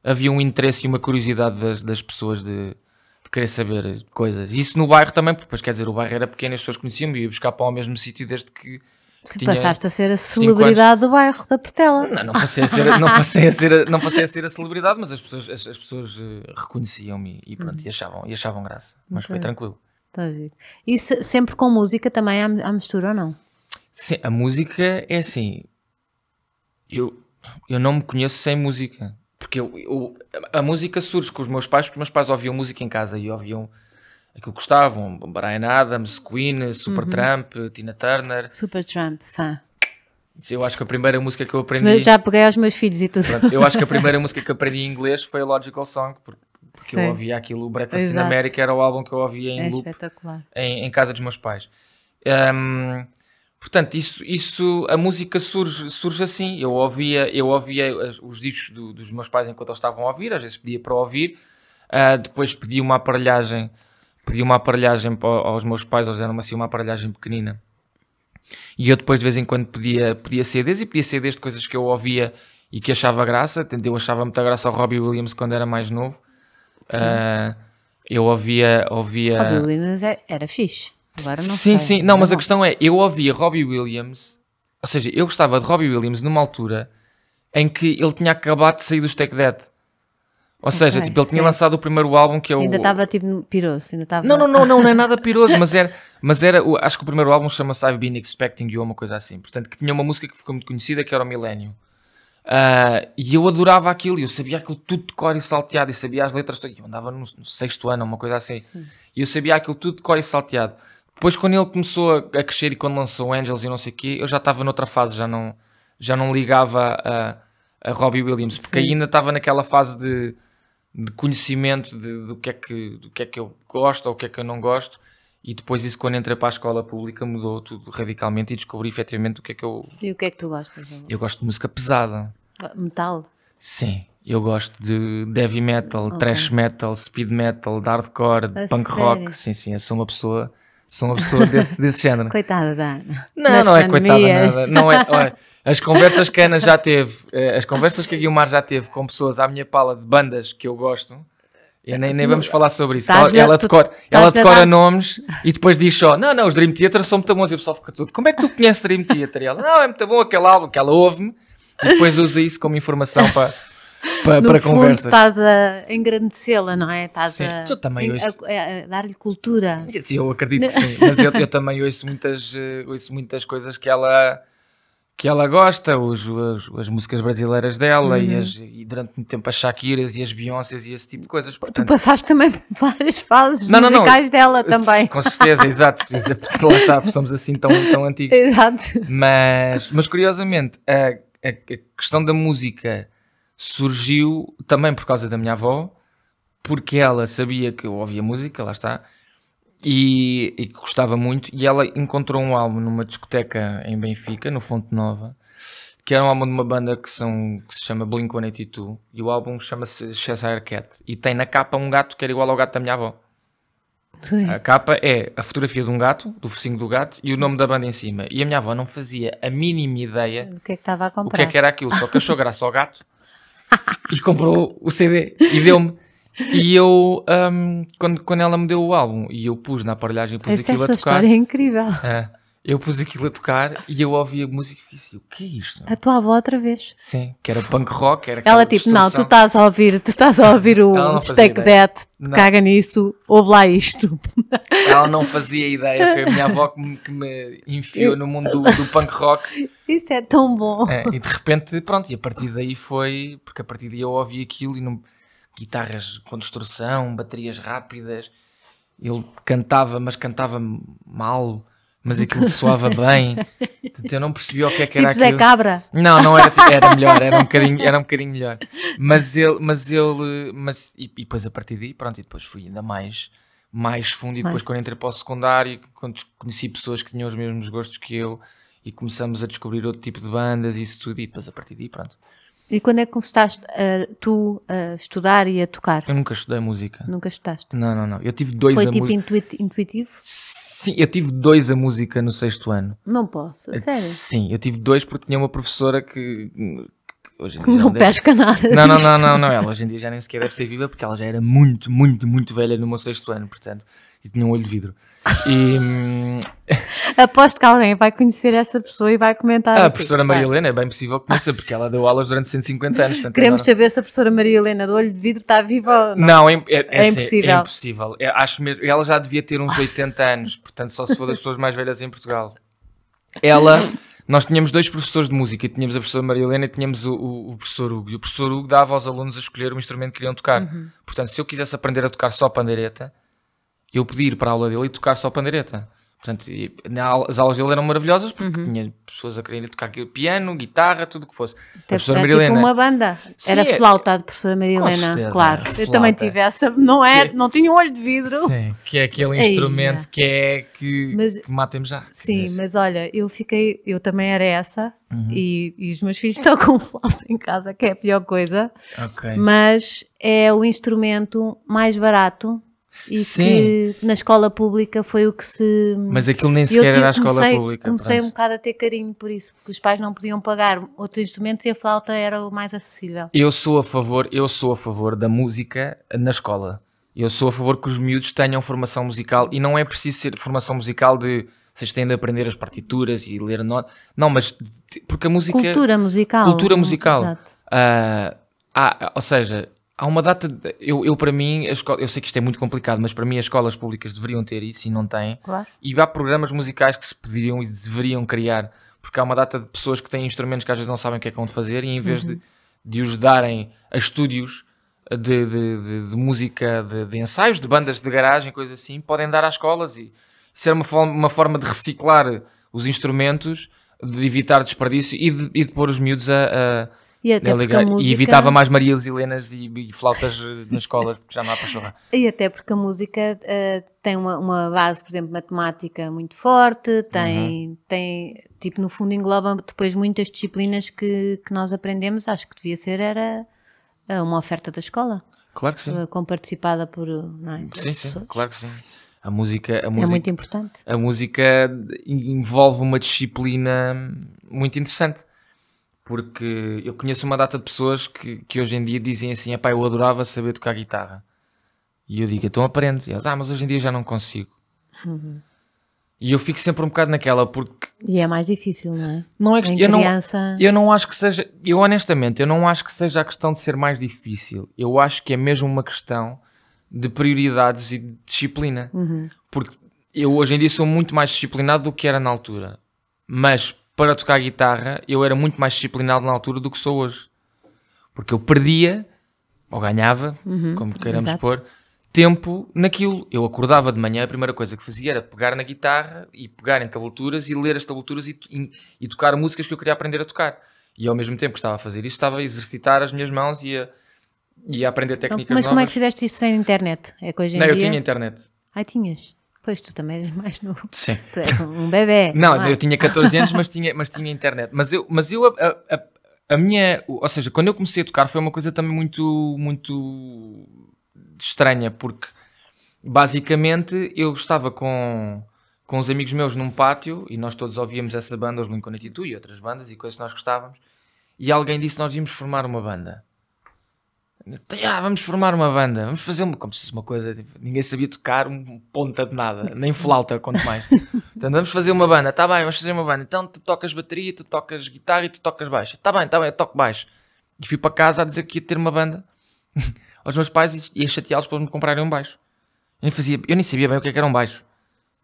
havia um interesse e uma curiosidade das, das pessoas de, de, querer saber coisas. Isso no bairro também, porque depois quer dizer, o bairro era pequeno, as pessoas conheciam-me e ia buscar para o mesmo sítio desde que. Se passaste a ser a celebridade do bairro da Portela. Não, não passei a ser, não passei a ser, não passei a, ser a celebridade, mas as pessoas, as, as pessoas eh, reconheciam-me e pronto, uhum. e achavam, e achavam graça. Mas okay. foi tranquilo. a tá ver. E se, sempre com música também há, mistura ou não? Sim, a música é assim. Eu, eu não me conheço sem música. Porque eu, eu, a música surge com os meus pais, porque os meus pais ouviam música em casa e ouviam aquilo que gostavam. Brian Adams, Queen, Supertramp, uhum. Tina Turner. Supertramp, fã. Eu acho que a primeira música que eu aprendi. Eu já peguei aos meus filhos e tudo. Pronto, eu acho que a primeira <laughs> música que aprendi em inglês foi a Logical Song, porque, porque Sim. eu ouvia aquilo. O Breakfast in America era o álbum que eu ouvia em é loop em, em, casa dos meus pais. Um, ehm, Portanto, isso, isso, a música surge, surge assim. Eu ouvia, eu ouvia os discos do, dos meus pais enquanto eles estavam a ouvir, às vezes pedia para ouvir, uh, depois pedi uma aparelhagem, pedi uma aparelhagem aos meus pais, eles eram assim uma aparelhagem pequenina. E eu depois de vez em quando podia podia CDs e podia CDs de coisas que eu ouvia e que achava graça. Eu achava muita graça ao Robbie Williams quando era mais novo. Uh, eu ouvia, ouvia. Robbie Williams é, era fixe. Agora não sim, sei. sim. Não, Agora mas não. a questão é, eu ouvia Robbie Williams, ou seja, eu gostava de Robbie Williams numa altura em que ele tinha acabado de sair do Take Dead. Ou seja, okay, tipo, ele sim. tinha lançado o primeiro álbum que é o. Ainda estava tipo piroso. Ainda tava... Não, não, não, não, não é nada piroso, mas era. Mas era acho que o primeiro álbum chama-se I've Been Expecting You, uma coisa assim. Portanto, que tinha uma música que ficou muito conhecida que era o Millennium. Uh, e eu adorava aquilo, e eu sabia aquilo tudo de cor e salteado, e sabia as letras todas. Eu andava no, no sexto ano, uma coisa assim. Sim. E eu sabia aquilo tudo de cor e salteado. Depois, quando ele começou a crescer e quando lançou Angels e não sei o quê, eu já estava noutra fase, já não, já não ligava a, a Robbie Williams, porque Sim. ainda estava naquela fase de, de conhecimento de, do, que é que, do que é que eu gosto ou o que é que eu não gosto. E depois isso, quando entrei para a escola pública, mudou tudo radicalmente e descobri efetivamente o que é que eu... E o que é que tu gostas? Eu gosto de música pesada. Ah, metal? Sim. Eu gosto de heavy metal, okay. thrash metal, speed metal, hardcore, punk sério? rock. Sim, sim, eu sou uma pessoa Sou uma pessoa desse, <laughs> desse género. Coitada da Ana. Não, Nas não pandemias. é coitada nada. Não é, olha, as conversas que a Ana já teve, eh, as conversas que a Guilmar já teve com pessoas à minha pala de bandas que eu gosto, e nem, nem vamos falar sobre isso. Ela, ela, decora, ela decora nomes e depois diz só: Não, não, os Dream Theater são muito bons. E o pessoal fica tudo: Como é que tu conheces Dream Theater? E ela: Não, é muito bom aquele álbum que ela ouve-me. E depois usa isso como informação para para, no para fundo, conversas. estás a engrandecê-la, não é? Estás sim, a, eu também ouço... a, a dar-lhe cultura. eu acredito que sim, <laughs> mas eu, eu, também ouço muitas, eh, ouço muitas coisas que ela que ela gosta, os, as, as músicas brasileiras dela uhum. e, as, e, durante muito tempo as Shakiras e as Beyoncé e esse tipo de coisas. Portanto, tu passaste também várias fases não, musicais não, não. dela também. Com certeza, <laughs> exato, lá está, somos assim tão, tão antigos. Exato. Mas, mas curiosamente, a, a, a questão da música surgiu também por causa da minha avó, porque ela sabia que eu ouvia música, lá está, e, e gostava muito, e ela encontrou um álbum numa discoteca em Benfica, no Fonte Nova, que era um álbum de uma banda que, são, que se chama Blink-182, e o álbum chama-se Cheshire Cat, e tem na capa um gato que era igual ao gato da minha avó. Sim. A capa é a fotografia de um gato, do focinho do gato e o nome da banda em cima. E a minha avó não fazia a mínima ideia do que, é que estava a comprar. O que, é que era aquilo, só que achou graça ao gato <laughs> e comprou o CD e deu-me. E eu, um, quando, quando ela me deu o álbum e eu pus na aparelhagem e pus Essa aquilo a tocar. história é incrível. É, eu pus aquilo a tocar e eu ouvi a música e fiquei assim, o que é isto? A tua avó outra vez. Sim, que era punk rock, era Ela tipo, distorção. não, tu estás a ouvir, tu estás a ouvir o Stack Dead, caga nisso, ouve lá isto. Ela não fazia ideia, foi a minha avó que me, que me enfiou no mundo do, do, punk rock. Isso é tão bom. É, e de repente, pronto, e a partir daí foi, porque a partir daí eu ouvi aquilo e guitarras com destrução, baterias rápidas, ele cantava, mas cantava mal mas aquilo soava bem. Eu não percebi o que é que era tipo aquilo. Zé Cabra? Não, não era, era melhor, era um bocadinho, era um bocadinho melhor. Mas ele, mas ele, mas e, e depois a partir daí, pronto, e depois fui ainda mais mais fundo e depois mais. quando entrei para o secundário, quando conheci pessoas que tinham os mesmos gostos que eu e começamos a descobrir outro tipo de bandas e isso tudo e depois a partir daí, pronto. E quando é que começaste uh, tu a uh, estudar e a tocar? Eu nunca estudei música. Nunca estudaste? Não, não, não. Eu tive dois Foi tipo intuitivo? Sim, eu tive dois a música no sexto ano. Não posso, eh, sério? Sim, eu tive dois porque tinha uma professora que. que hoje em dia não, não pesca deve... nada. Não, não, não, não, não, ela hoje em dia já nem sequer deve ser viva porque ela já era muito, muito, muito velha no meu sexto ano, portanto, e tinha um olho de vidro. E. <laughs> Aposto que alguém vai conhecer essa pessoa e vai comentar. A, a professora Maria Helena, é bem possível que conheça, porque ela deu aulas durante 150 anos. Portanto, Queremos agora... saber se a professora Maria Helena do Olho de Vidro está viva ou não. Não, é, é, é, é impossível. impossível. É, acho mesmo, ela já devia ter uns 80 anos, portanto, só se for das pessoas mais velhas em Portugal. Ela. Nós tínhamos dois professores de música, tínhamos a professora Maria Helena e tínhamos o, o, o, professor Hugo. E o professor Hugo dava aos alunos a escolher o instrumento que queriam tocar. Uhum. Portanto, se eu quisesse aprender a tocar só pandeireta, eu podia ir para a aula dele e tocar só pandeireta. Portanto, na, as aulas dele eram maravilhosas porque uhum. tinha pessoas a quererem tocar piano, guitarra, tudo o que fosse. Até a professora tipo Marilena. Tipo uma banda. Sim, era é- flauta de professora Marilena, claro. Flauta. Eu também tive essa, não, é? é, não tinha um olho de vidro. Sim, que é aquele instrumento é. que é que, matemos que já. Sim, dizer. mas olha, eu fiquei, eu também era essa uhum. e, e, os meus filhos <laughs> estão com flauta em casa, que é a pior coisa. Ok. Mas é o instrumento mais barato e Sim. que na escola pública foi o que se. Mas aquilo nem sequer era a escola pública. Comecei pronto. um bocado a ter carinho por isso, porque os pais não podiam pagar outro instrumento e a flauta era o mais acessível. Eu sou a favor, eu sou a favor da música na escola. Eu sou a favor que os miúdos tenham formação musical e não é preciso ser formação musical de vocês têm de aprender as partituras e ler notas. Não, mas porque a música. Cultura musical. Cultura é? musical. Exato. Uh, ah, ou seja, há uma data. De, eu, eu, para mim, a escola, eu sei que isto é muito complicado, mas para mim as escolas públicas deveriam ter isso e não têm. Claro. E há programas musicais que se poderiam e deveriam criar, porque há uma data de pessoas que têm instrumentos que às vezes não sabem o que é que vão fazer e em vez uhum. de, de os darem a estúdios. De, de, de música, de, ensaios, de bandas de garagem, coisas assim, podem dar às escolas e ser uma, forma, uma forma de reciclar os instrumentos, de evitar desperdício e de, e de pôr os miúdos a, a e, até é porque música... e evitava mais Marias Helenas e, e flautas eh, na escola, porque já não há pachorra. E até porque a música uh, tem uma, uma, base, por exemplo, matemática muito forte, tem, uhum. tem tipo, no fundo engloba depois muitas disciplinas que, que nós aprendemos, acho que devia ser era eh, uma oferta da escola. Claro que sim. Com participada por, não é, Sim, sim, pessoas. claro que sim. A música, a música, é muito importante. A música envolve uma disciplina muito interessante. Porque eu conheço uma data de pessoas que, que hoje em dia dizem assim: pá, eu adorava saber tocar guitarra. E eu digo: então aprende. E elas, ah, mas hoje em dia já não consigo. Uhum. E eu fico sempre um bocado naquela, porque. E é mais difícil, não é? Não é que, em eu, criança... não, eu não acho que seja. Eu honestamente, eu não acho que seja a questão de ser mais difícil. Eu acho que é mesmo uma questão de prioridades e de disciplina. Uhum. Porque eu hoje em dia sou muito mais disciplinado do que era na altura. Mas para tocar guitarra, eu era muito mais disciplinado na altura do que sou hoje. Porque eu perdia, ou ganhava, uhum, como queiramos exato. pôr, tempo naquilo. Eu acordava de manhã, a primeira coisa que fazia era pegar na guitarra e pegar em tablaturas e ler as tablaturas e, e, e tocar músicas que eu queria aprender a tocar. E ao mesmo tempo que estava a fazer isso, estava a exercitar as minhas mãos e a, e a aprender técnicas Mas novas. Mas como é que fizeste isso sem internet? É que hoje em Não, dia... eu tinha internet. Ah, tinhas? Pois tu também és mais novo. Sim. Tu és um bebê. <laughs> não, não é? eu tinha 14 anos, mas tinha, mas tinha internet. Mas eu, mas eu a, a, a, minha. Ou seja, quando eu comecei a tocar foi uma coisa também muito, muito estranha, porque basicamente eu estava com, com uns amigos meus num pátio e nós todos ouvíamos essa banda, os Lincoln e outras bandas e coisas que nós gostávamos. E alguém disse: Nós íamos formar uma banda. Ah, vamos formar uma banda, vamos fazer uma, como se fosse uma coisa, tipo, ninguém sabia tocar um ponta de nada, nem flauta, quanto mais. então <laughs> vamos fazer uma banda, tá bem, vamos fazer uma banda. Então tu tocas bateria, tu tocas guitarra e tu tocas baixo. Tá bem, tá bem, eu toco baixo. E fui para casa a dizer que ia ter uma banda <laughs> aos meus pais e, a chateá-los para me comprarem um baixo. Eu nem, fazia, eu nem sabia bem o que, é que era um baixo.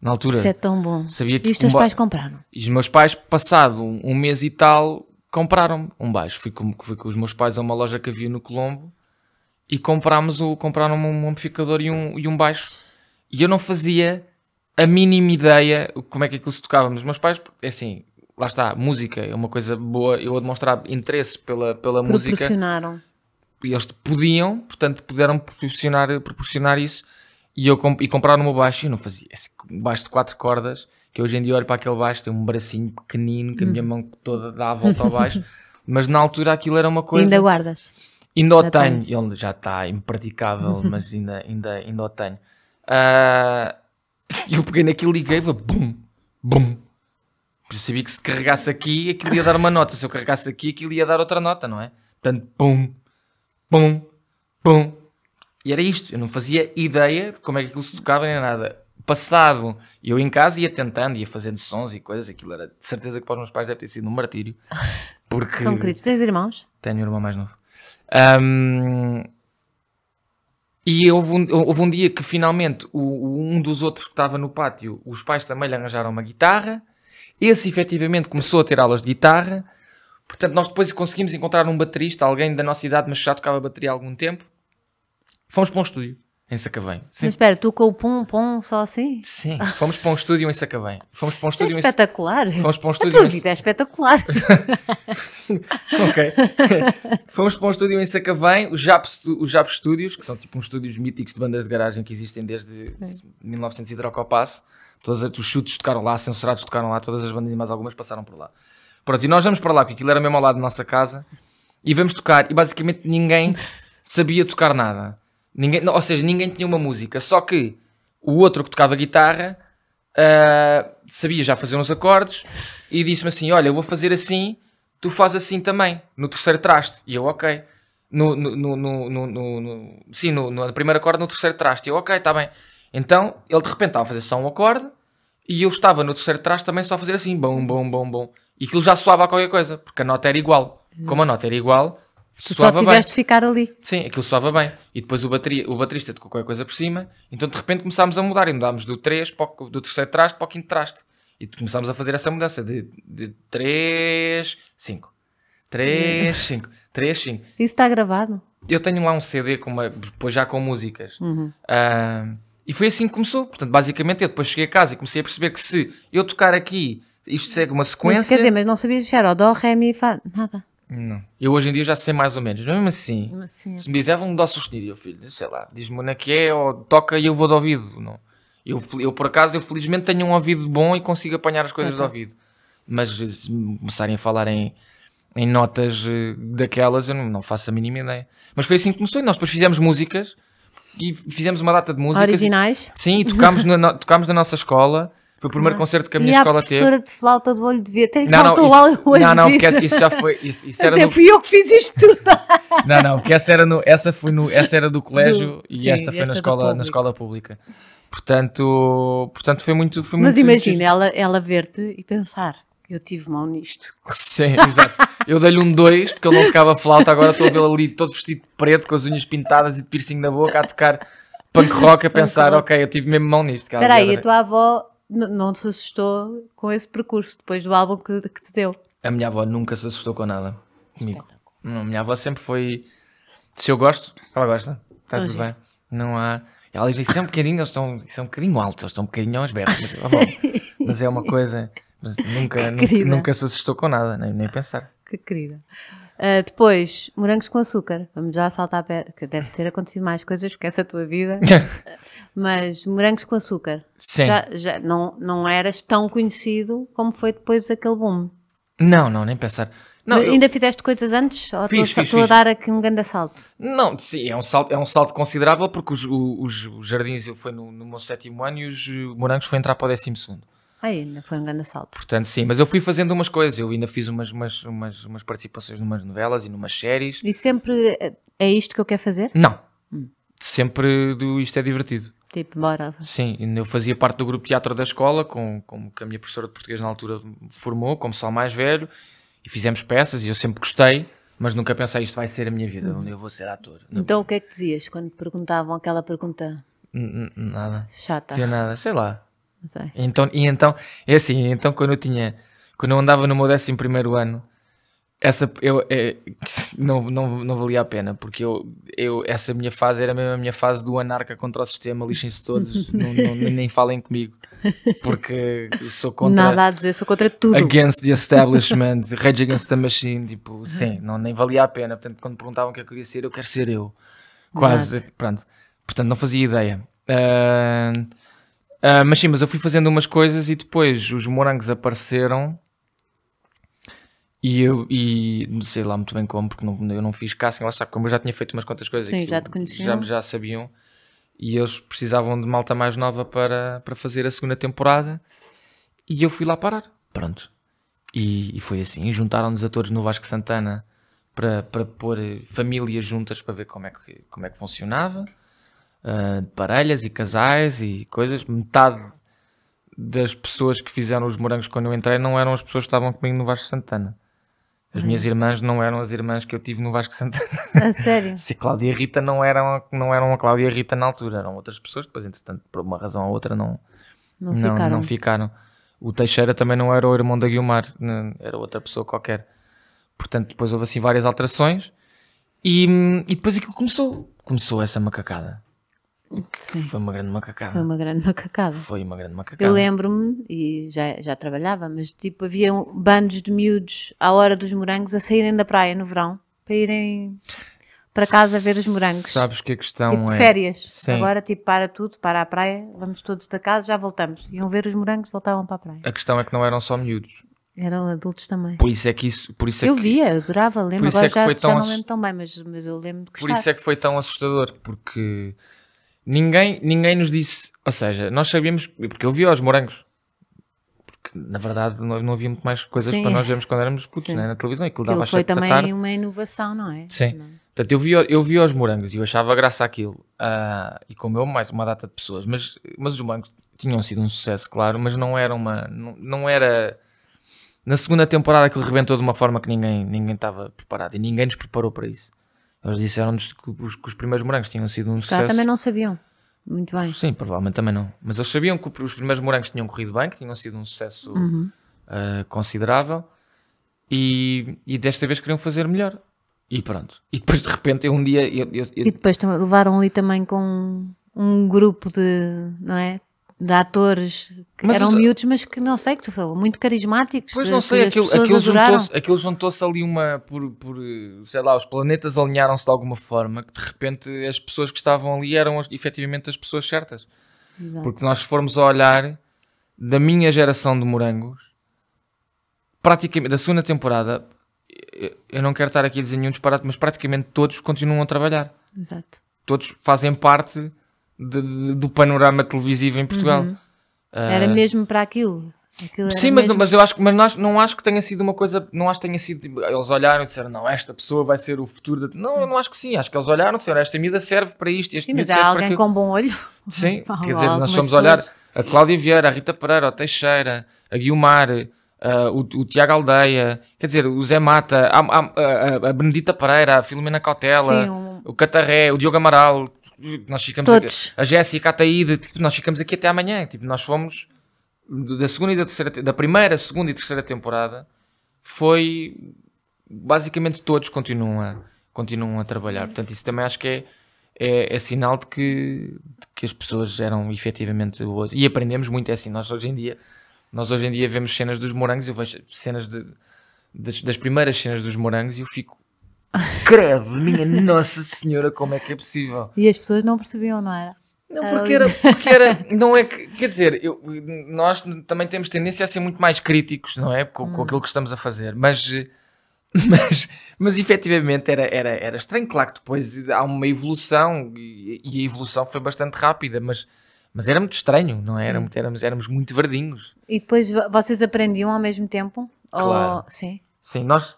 Na altura. Isso é tão bom. Sabia que e os teus um pais compraram? E os meus pais, passado um, mês e tal, compraram-me um baixo. Fui com, fui com os meus pais a uma loja que havia no Colombo e comprámos o, compraram um, amplificador e um, e um baixo. E eu não fazia a mínima ideia como é que aquilo se tocava. Mas meus pais, é assim, lá está, música é uma coisa boa. Eu a demonstrar interesse pela, pela música. Proporcionaram. E eles podiam, portanto, puderam proporcionar, proporcionar isso. E eu comp e compraram um baixo e eu não fazia. Esse é assim, baixo de quatro cordas, que hoje em dia olho para aquele baixo, tem um bracinho pequenino, que a minha hum. mão toda dá a volta ao baixo. <laughs> mas na altura aquilo era uma coisa. E ainda guardas? Ainda o tenho, tens. ele já está impraticável, <laughs> mas ainda, ainda, ainda o tenho. Uh, <laughs> eu peguei naquilo e liguei bum, bum. Eu sabia que se carregasse aqui, aquilo ia dar uma nota. Se eu carregasse aqui, aquilo ia dar outra nota, não é? Portanto, pum, pum, pum. E era isto. Eu não fazia ideia de como é que aquilo se tocava nem nada. Passado, eu em casa ia tentando, ia fazendo sons e coisas. Aquilo era de certeza que para os meus pais deve ter sido um martírio. <laughs> Porque. São queridos. Tens irmãos? Tenho um irmão mais novo. Um, e houve um, houve um, dia que finalmente o, um dos outros que estava no pátio, os pais também lhe arranjaram uma guitarra. Esse efetivamente começou a ter aulas de guitarra. Portanto, nós depois conseguimos encontrar um baterista, alguém da nossa idade, mas que já tocava bateria há algum tempo. Fomos para um estúdio. Em Sacavém. Sim. Mas espera, tu com o pom pom só assim? Sim, fomos para um estúdio em Sacavém. Fomos para um é estúdio é espetacular. Fomos para um estúdio A tua vida em... é espetacular. <laughs> ok. <laughs> fomos para um estúdio em Sacavém, os Jap, os Jap Studios, que são tipo uns estúdios míticos de bandas de garagem que existem desde Sim. 1900 e troca ao passo. Todos os chutes tocaram lá, censurados tocaram lá, todas as bandas e mais algumas passaram por lá. Pronto, e nós vamos para lá, porque aquilo era mesmo ao lado da nossa casa, e vamos tocar, e basicamente ninguém sabia tocar nada. Ninguém, não, ou seja, ninguém tinha uma música. Só que o outro que tocava guitarra uh, sabia já fazer uns acordes e disse-me assim: Olha, eu vou fazer assim, tu faz assim também, no terceiro traste. E eu, ok. No, no, no, no sim, no, no primeiro acorde, no terceiro traste. E eu, ok, está bem. Então ele de repente estava a fazer só um acorde e eu estava no terceiro traste também só a fazer assim: bom, bom, bom, bom. E aquilo já soava a qualquer coisa, porque a nota era igual. Como a nota era igual, Tu só tiveste de ficar ali. Sim, aquilo soava bem. E depois o, bateria, o baterista tocou qualquer coisa por cima, então de repente começámos a mudar e mudámos do 3 o, do terceiro traste para o quinto traste. E começámos a fazer essa mudança de, de 3, 5. 3, 5. 3, 5. Isso está gravado? Eu tenho lá um CD com uma, depois já com músicas. Uhum. Uh, e foi assim que começou. Portanto, basicamente eu depois cheguei a casa e comecei a perceber que se eu tocar aqui, isto segue uma sequência. Mas, quer dizer, mas não sabias deixar o Dó, Ré, Mi, Fá, nada. Não. Eu hoje em dia já sei mais ou menos, mesmo assim. assim é Se me disser, vão-me dar sustenido, filho, sei lá, diz-me onde é que é, ou toca e eu vou de ouvido. Não. Eu, eu, por acaso, eu felizmente tenho um ouvido bom e consigo apanhar as coisas uhum. de tá ouvido. Mas se começarem a falar em, em notas eh, daquelas, eu não, não, faço a mínima ideia. Mas foi assim que começou e nós depois fizemos músicas e fizemos uma data de músicas. Originais? E, sim, e tocámos no, tocámos na nossa escola foi o primeiro ah. concerto que a minha e escola teve. A professora de flauta do olho de ver. Tem não, não, isso, o olho não, não, porque isso já foi. Isso, isso era no... fui eu que fiz isto tudo. <laughs> não, não, porque essa era, no, essa foi no, essa era do colégio do, e sim, esta foi esta na, escola, na escola pública. Portanto, portanto foi muito. Foi Mas imagina ela, ela ver-te e pensar. Eu tive mal nisto. <laughs> Sim, exato. Eu dei-lhe um dois porque ele não tocava flauta, agora estou a vê-lo ali todo vestido de preto, com as unhas pintadas e de piercing na boca, a tocar punk rock, a pensar, ok, eu tive mesmo mal nisto. Espera aí, a tua avó não se assustou com esse percurso depois do álbum que, que te deu? A minha avó nunca se assustou com nada comigo. Não, a minha avó sempre foi. Se eu gosto, ela gosta. Está tudo bem. Não há. Elas dizem, são um bocadinho, eles estão, são é um bocadinho altos, eles estão um bocadinho aos berros. Mas, oh, avó, <laughs> mas é uma coisa. Mas nunca, nunca, nunca, se assustou com nada, nem, nem pensar. Que querida. Uh, depois, morangos com açúcar. Vamos já saltar a pedra, que deve ter acontecido mais coisas, porque essa é a tua vida. <laughs> Mas morangos com açúcar. Sim. Já, já não, não eras tão conhecido como foi depois daquele boom. Não, não, nem pensar. Não, eu... Ainda fizeste coisas antes? Ou fiz, estou, fiz, estou fiz. a dar aqui um grande salto? Não, sim, é um salto, é um salto considerável porque os, os, os jardins eu fui no, no meu sétimo ano e os morangos foi entrar para o décimo segundo ainda foi um grande salto. Portanto, sim, mas eu fui fazendo umas coisas, eu ainda fiz umas, umas, umas, umas participações numas novelas e numas séries. E sempre é, é isto que eu quero fazer? Não. Hum. Sempre do isto é divertido. Tipo, bora. Sim, eu fazia parte do grupo teatro da escola, com, com, que a minha professora de português na altura formou, como só mais velho, e fizemos peças e eu sempre gostei, mas nunca pensei isto vai ser a minha vida, onde hum. eu vou ser ator. Então o que é que dizias quando te perguntavam aquela pergunta? N nada. Chata. Dizia nada, sei lá. Então, e então, é assim, então quando eu tinha, quando eu andava no meu décimo primeiro ano, essa eu é, <laughs> não, não, não valia a pena, porque eu, eu, essa minha fase era mesmo a minha fase do anarca contra o sistema, lixem-se todos, <laughs> não, não, nem falem comigo, porque sou contra. Nada a dizer, sou contra tudo. Against the establishment, rage against the machine, tipo, sim, não, nem valia a pena. Portanto, quando perguntavam o que é eu queria ser, eu quero ser eu, quase, Verdade. pronto. Portanto, não fazia ideia. Uh, Uh, mas sim, mas eu fui fazendo umas coisas e depois os morangos apareceram e eu, e não sei lá muito bem como, porque não, eu não fiz casting, lá sabe, como eu já tinha feito umas quantas coisas sim, já te conheciam. Já, já sabiam e eles precisavam de malta mais nova para, para fazer a segunda temporada e eu fui lá parar. Pronto. E, e foi assim. Juntaram-nos atores no Vasco Santana para, para pôr famílias juntas para ver como é que, como é que funcionava uh, de parelhas e casais e coisas. Metade das pessoas que fizeram os morangos quando eu entrei não eram as pessoas que estavam comigo no Vasco Santana. As hum. minhas irmãs não eram as irmãs que eu tive no Vasco Santana. A sério? <laughs> Se Cláudia Rita não eram, não eram a Cláudia Rita na altura, eram outras pessoas, depois, entretanto, por uma razão ou outra, não, não, não, ficaram. não ficaram. O Teixeira também não era o irmão da Guilmar, né, era outra pessoa qualquer. Portanto, depois houve assim várias alterações e, e depois aquilo começou. Começou essa macacada. Sim. Foi uma grande macacada. Foi uma grande macacada. Foi uma grande macacada. Eu lembro-me, e já, já trabalhava, mas tipo, havia bandos de miúdos à hora dos morangos a saírem da praia no verão para irem para casa ver os morangos. Sabes que a questão tipo, é. férias. Sim. Agora, tipo, para tudo, para a praia, vamos todos da casa, já voltamos. Iam ver os morangos, voltavam para a praia. A questão é que não eram só miúdos. Eram adultos também. Por isso é que isso. Por isso é eu que, via, adorava, lembro. É Agora é já, já não lembro tão bem, mas, mas eu lembro que Por isso é que foi tão assustador, porque Ninguém, ninguém nos disse, ou seja, nós sabíamos, porque eu via os morangos, porque na verdade não, não havia muito mais coisas Sim. para nós vermos quando éramos putos né, na televisão, aquilo dava aquilo foi também uma inovação, não é? Sim. Não. Portanto, eu via, eu vi os morangos e eu achava graça aquilo. Uh, ah, e comeu mais uma data de pessoas. Mas, mas os morangos tinham sido um sucesso, claro, mas não era uma. Não, não era. Na segunda temporada aquilo rebentou de uma forma que ninguém ninguém estava preparado e ninguém nos preparou para isso. Eles disseram-nos que os, que os primeiros morangos tinham sido um sucesso. também não sabiam. Muito bem. Sim, provavelmente também não. Mas eles sabiam que os primeiros morangos tinham corrido bem, que tinham sido um sucesso uhum. uh, considerável e, e desta vez queriam fazer melhor. E pronto. E depois de repente um dia. Eu, eu, eu... E depois levaram ali também com um grupo de. não é? de atores que mas eram os... miúdos, mas que não sei, que falou muito carismáticos. Pois não sei, aquilo, aquilo juntou-se aquilo juntou ali uma. Por, por, sei lá, os planetas alinharam-se de alguma forma, que de repente as pessoas que estavam ali eram efetivamente as pessoas certas. Exato. Porque nós formos a olhar da minha geração de morangos, praticamente, da segunda temporada, eu não quero estar aqui a dizer nenhum disparate, mas praticamente todos continuam a trabalhar. Exato. Todos fazem parte de, de, do panorama televisivo em Portugal. Uhum. Uh... Era ah, mesmo para aquilo. aquilo Sim, mas, mesmo... mas eu acho, mas não acho, não acho que tenha sido uma coisa, não acho que tenha sido, tipo, eles olharam e disseram, não, esta pessoa vai ser o futuro da... Não, eu não acho que sim, acho que eles olharam e disseram, esta emida serve para isto, este Sim, mas há alguém com bom olho. Sim, <laughs> quer dizer, nós somos pessoas. olhar a Cláudia Vieira, a Rita Pereira, a Teixeira, a Guiomar, uh, o, o, Tiago Aldeia, quer dizer, o Zé Mata, a, a, a, a Benedita Pereira, a Filomena Cautela, sim, um... o Catarré, o Diogo Amaral, nós ficamos Todos. a, a Jéssica, a Taída, tipo, nós ficamos aqui até amanhã. Tipo, nós fomos da segunda e da terceira, da primeira, segunda e terceira temporada, foi basicamente todos continuam a, continuam a trabalhar. Portanto, isso também acho que é, é, é sinal de que, de que as pessoas eram efetivamente boas. E aprendemos muito, é assim, nós hoje em dia, nós hoje em dia vemos cenas dos morangos, eu vejo cenas de, das, das primeiras cenas dos morangos e eu fico Credo, minha Nossa Senhora, como é que é possível? E as pessoas não percebiam, não era? Não, porque era, porque era, não é que, quer dizer, eu, nós também temos tendência a ser muito mais críticos, não é? Com, hum. com aquilo que estamos a fazer, mas, mas, mas efetivamente era, era, era estranho, claro que depois há uma evolução e, e a evolução foi bastante rápida, mas, mas era muito estranho, não é? Era muito, éramos, éramos muito verdinhos. E depois vocês aprendiam ao mesmo tempo? Claro. Ou... Sim. Sim, nós,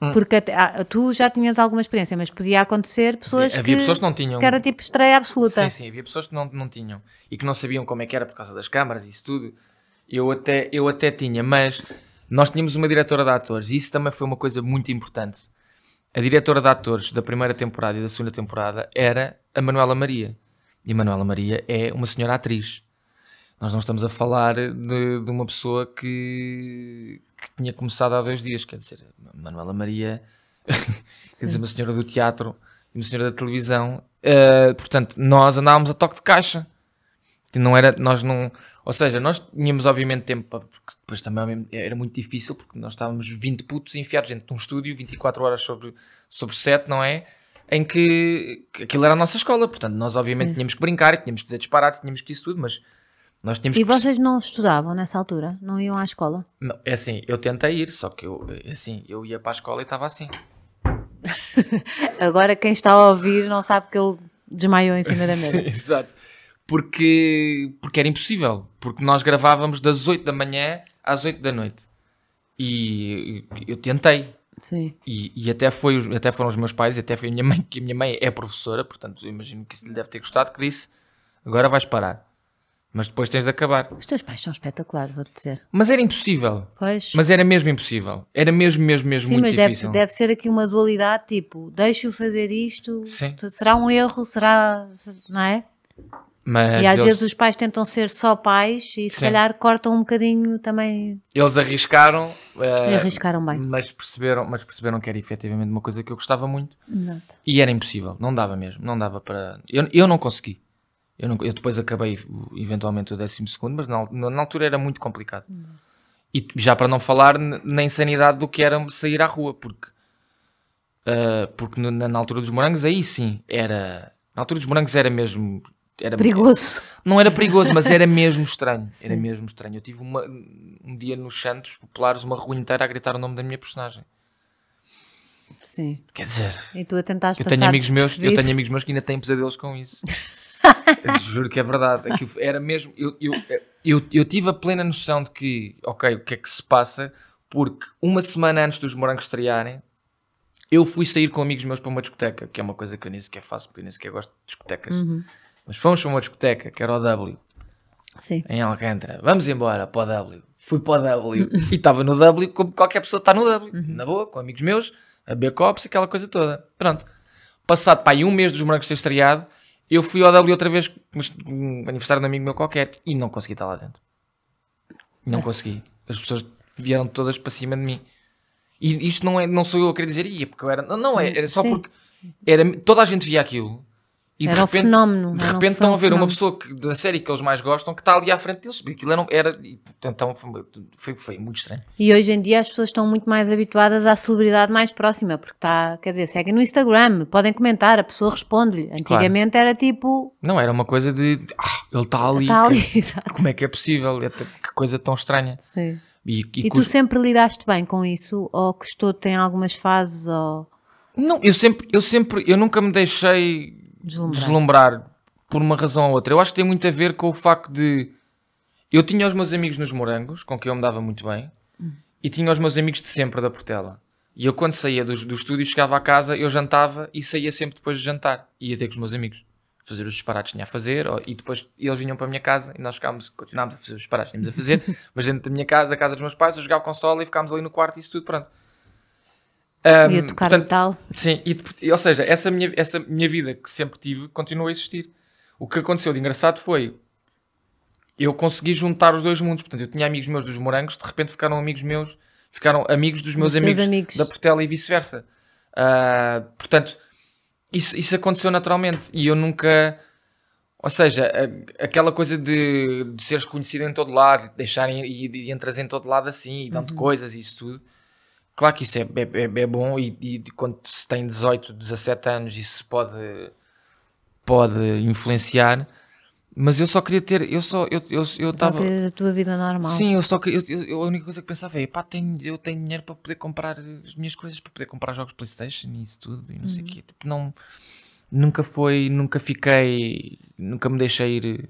Hum. Porque até, ah, tu já tinhas alguma experiência, mas podia acontecer pessoas sim, havia que, pessoas que não tinham. Que era tipo estreia absoluta. Sim, sim, havia pessoas que não, não tinham e que não sabiam como é que era por causa das câmaras e isso tudo. Eu até, eu até tinha, mas nós tínhamos uma diretora de atores e isso também foi uma coisa muito importante. A diretora de atores da primeira temporada e da segunda temporada era a Manuela Maria. E a Manuela Maria é uma senhora atriz. Nós não estamos a falar de, de uma pessoa que, que tinha começado há dois dias. Quer dizer, Manuela Maria, quer <laughs> dizer, uma senhora do teatro e uma senhora da televisão. Uh, portanto, nós andávamos a toque de caixa. Não era, nós não, ou seja, nós tínhamos obviamente tempo, para, porque depois também era muito difícil, porque nós estávamos 20 putos enfiados dentro de um estúdio, 24 horas sobre, sobre 7, não é? Em que, aquilo era a nossa escola, portanto, nós obviamente Sim. tínhamos que brincar, tínhamos que dizer disparate, tínhamos que isso tudo, mas nós tínhamos e vocês não estudavam nessa altura? Não iam à escola? Não, é assim, eu tentei ir, só que eu, é assim, eu ia para a escola e estava assim. <laughs> Agora quem está a ouvir não sabe que ele desmaiou em cima da <laughs> mesa. exato. Porque, porque era impossível. Porque nós gravávamos das 8 da manhã às 8 da noite. E eu tentei. Sim. E, e até, foi, até foram os meus pais, e até foi a minha mãe, que a minha mãe é professora, portanto imagino que isso lhe deve ter gostado, que disse: agora vais parar. Mas depois tens de acabar. Os teus pais são espetaculares, vou-te dizer. Mas era impossível. Pois. Mas era mesmo impossível. Era mesmo, mesmo, mesmo Sim, muito mas difícil. Deve, deve ser aqui uma dualidade, tipo, deixa o fazer isto, Sim. será um erro, será, não é? Mas e às eles... vezes os pais tentam ser só pais e se Sim. calhar cortam um bocadinho também. Eles arriscaram, uh, arriscaram bem. Mas perceberam, mas perceberam que era efetivamente uma coisa que eu gostava muito. Exato. E era impossível, não dava mesmo, não dava para. Eu, eu não consegui. Eu, não, eu depois acabei eventualmente o décimo segundo mas na, na altura era muito complicado. Uhum. E já para não falar na insanidade do que era sair à rua, porque, uh, porque na, na altura dos morangos, aí sim, era. Na altura dos morangos era mesmo era perigoso. Não era perigoso, mas era mesmo estranho. <laughs> Sim. Era mesmo estranho. Eu tive uma, um dia nos Santos Populares uma rua inteira a gritar o nome da minha personagem. Sim. Quer dizer, e tu a tentaste eu tenho amigos meus, eu tenho amigos meus que ainda têm pesadelos com isso. <laughs> Juro que é verdade. Aquilo era mesmo. Eu, eu, eu, eu tive a plena noção de que, ok, o que é que se passa, porque uma semana antes dos morangos estrearem, eu fui sair com amigos meus para uma discoteca, que é uma coisa que eu nem sequer faço, porque eu nem sequer gosto de discotecas. Uhum. Mas fomos para uma discoteca, que era o W. Sim. Em Alcântara. Vamos embora para o W. Fui para o W. <laughs> e estava no W como qualquer pessoa está no W. Uhum. Na boa, com amigos meus, a B-Cops, aquela coisa toda. Pronto. Passado para aí um mês dos morangos ter estreado, eu fui ao W outra vez, um aniversário de um amigo meu qualquer, e não consegui estar lá dentro. Não é. consegui. As pessoas vieram todas para cima de mim. E isto não, é, não sou eu a querer dizer, ia, é porque eu era. Não, não é, era só Sim. porque. Era, toda a gente via aquilo e era de repente, um fenómeno. De repente um estão a ver uma pessoa que, da série que eles mais gostam que está ali à frente deles. Aquilo era. era então foi, foi, muito estranho. E hoje em dia as pessoas estão muito mais habituadas à celebridade mais próxima, porque está, quer dizer, seguem no Instagram, podem comentar, a pessoa responde-lhe. Antigamente claro. era tipo. Não, era uma coisa de. Ah, ele está ali. Está ali que, <laughs> como é que é possível? É que coisa tão estranha. Sim. E, e, e tu sempre lidaste bem com isso? Ou custou-te em algumas fases? Ou... Não, eu sempre, eu sempre, eu nunca me deixei deslumbrar. deslumbrar. por uma razão ou outra. Eu acho que tem muito a ver com o facto de. Eu tinha os meus amigos nos morangos, com quem eu me dava muito bem, hum. e tinha os meus amigos de sempre da Portela. E eu, quando saía do, do estúdio, chegava à casa, eu jantava e saía sempre depois de jantar. Ia ter com os meus amigos, fazer os disparates que tinha a fazer, ou, e depois eles vinham para a minha casa e nós ficávamos, continuávamos a fazer os disparates que tínhamos a fazer, <laughs> mas dentro da minha casa, da casa dos meus pais, eu jogava console e ficámos ali no quarto e isso tudo, pronto. Um, e a tocar portanto, metal. Sim, e, ou seja, essa minha, essa minha vida que sempre tive continua a existir. O que aconteceu de engraçado foi eu consegui juntar os dois mundos. Portanto, eu tinha amigos meus dos morangos, de repente ficaram amigos meus, ficaram amigos dos meus dos amigos, amigos, da Portela e vice-versa. Uh, portanto, isso, isso aconteceu naturalmente e eu nunca. Ou seja, a, aquela coisa de, de seres conhecido em todo lado, deixarem e de, entras em todo lado assim e dando uhum. coisas e isso tudo Claro que isso é, é, é, é bom e, e, quando se tem 18, 17 anos isso pode, pode influenciar, mas eu só queria ter, eu só, eu eu, eu tava... a tua vida normal. Sim, eu só que eu, eu, a única coisa que pensava é, pá, tenho, eu tenho dinheiro para poder comprar as minhas coisas, para poder comprar jogos Playstation e isso tudo e não uhum. sei o hum. quê, tipo, não, nunca foi, nunca fiquei, nunca me deixei ir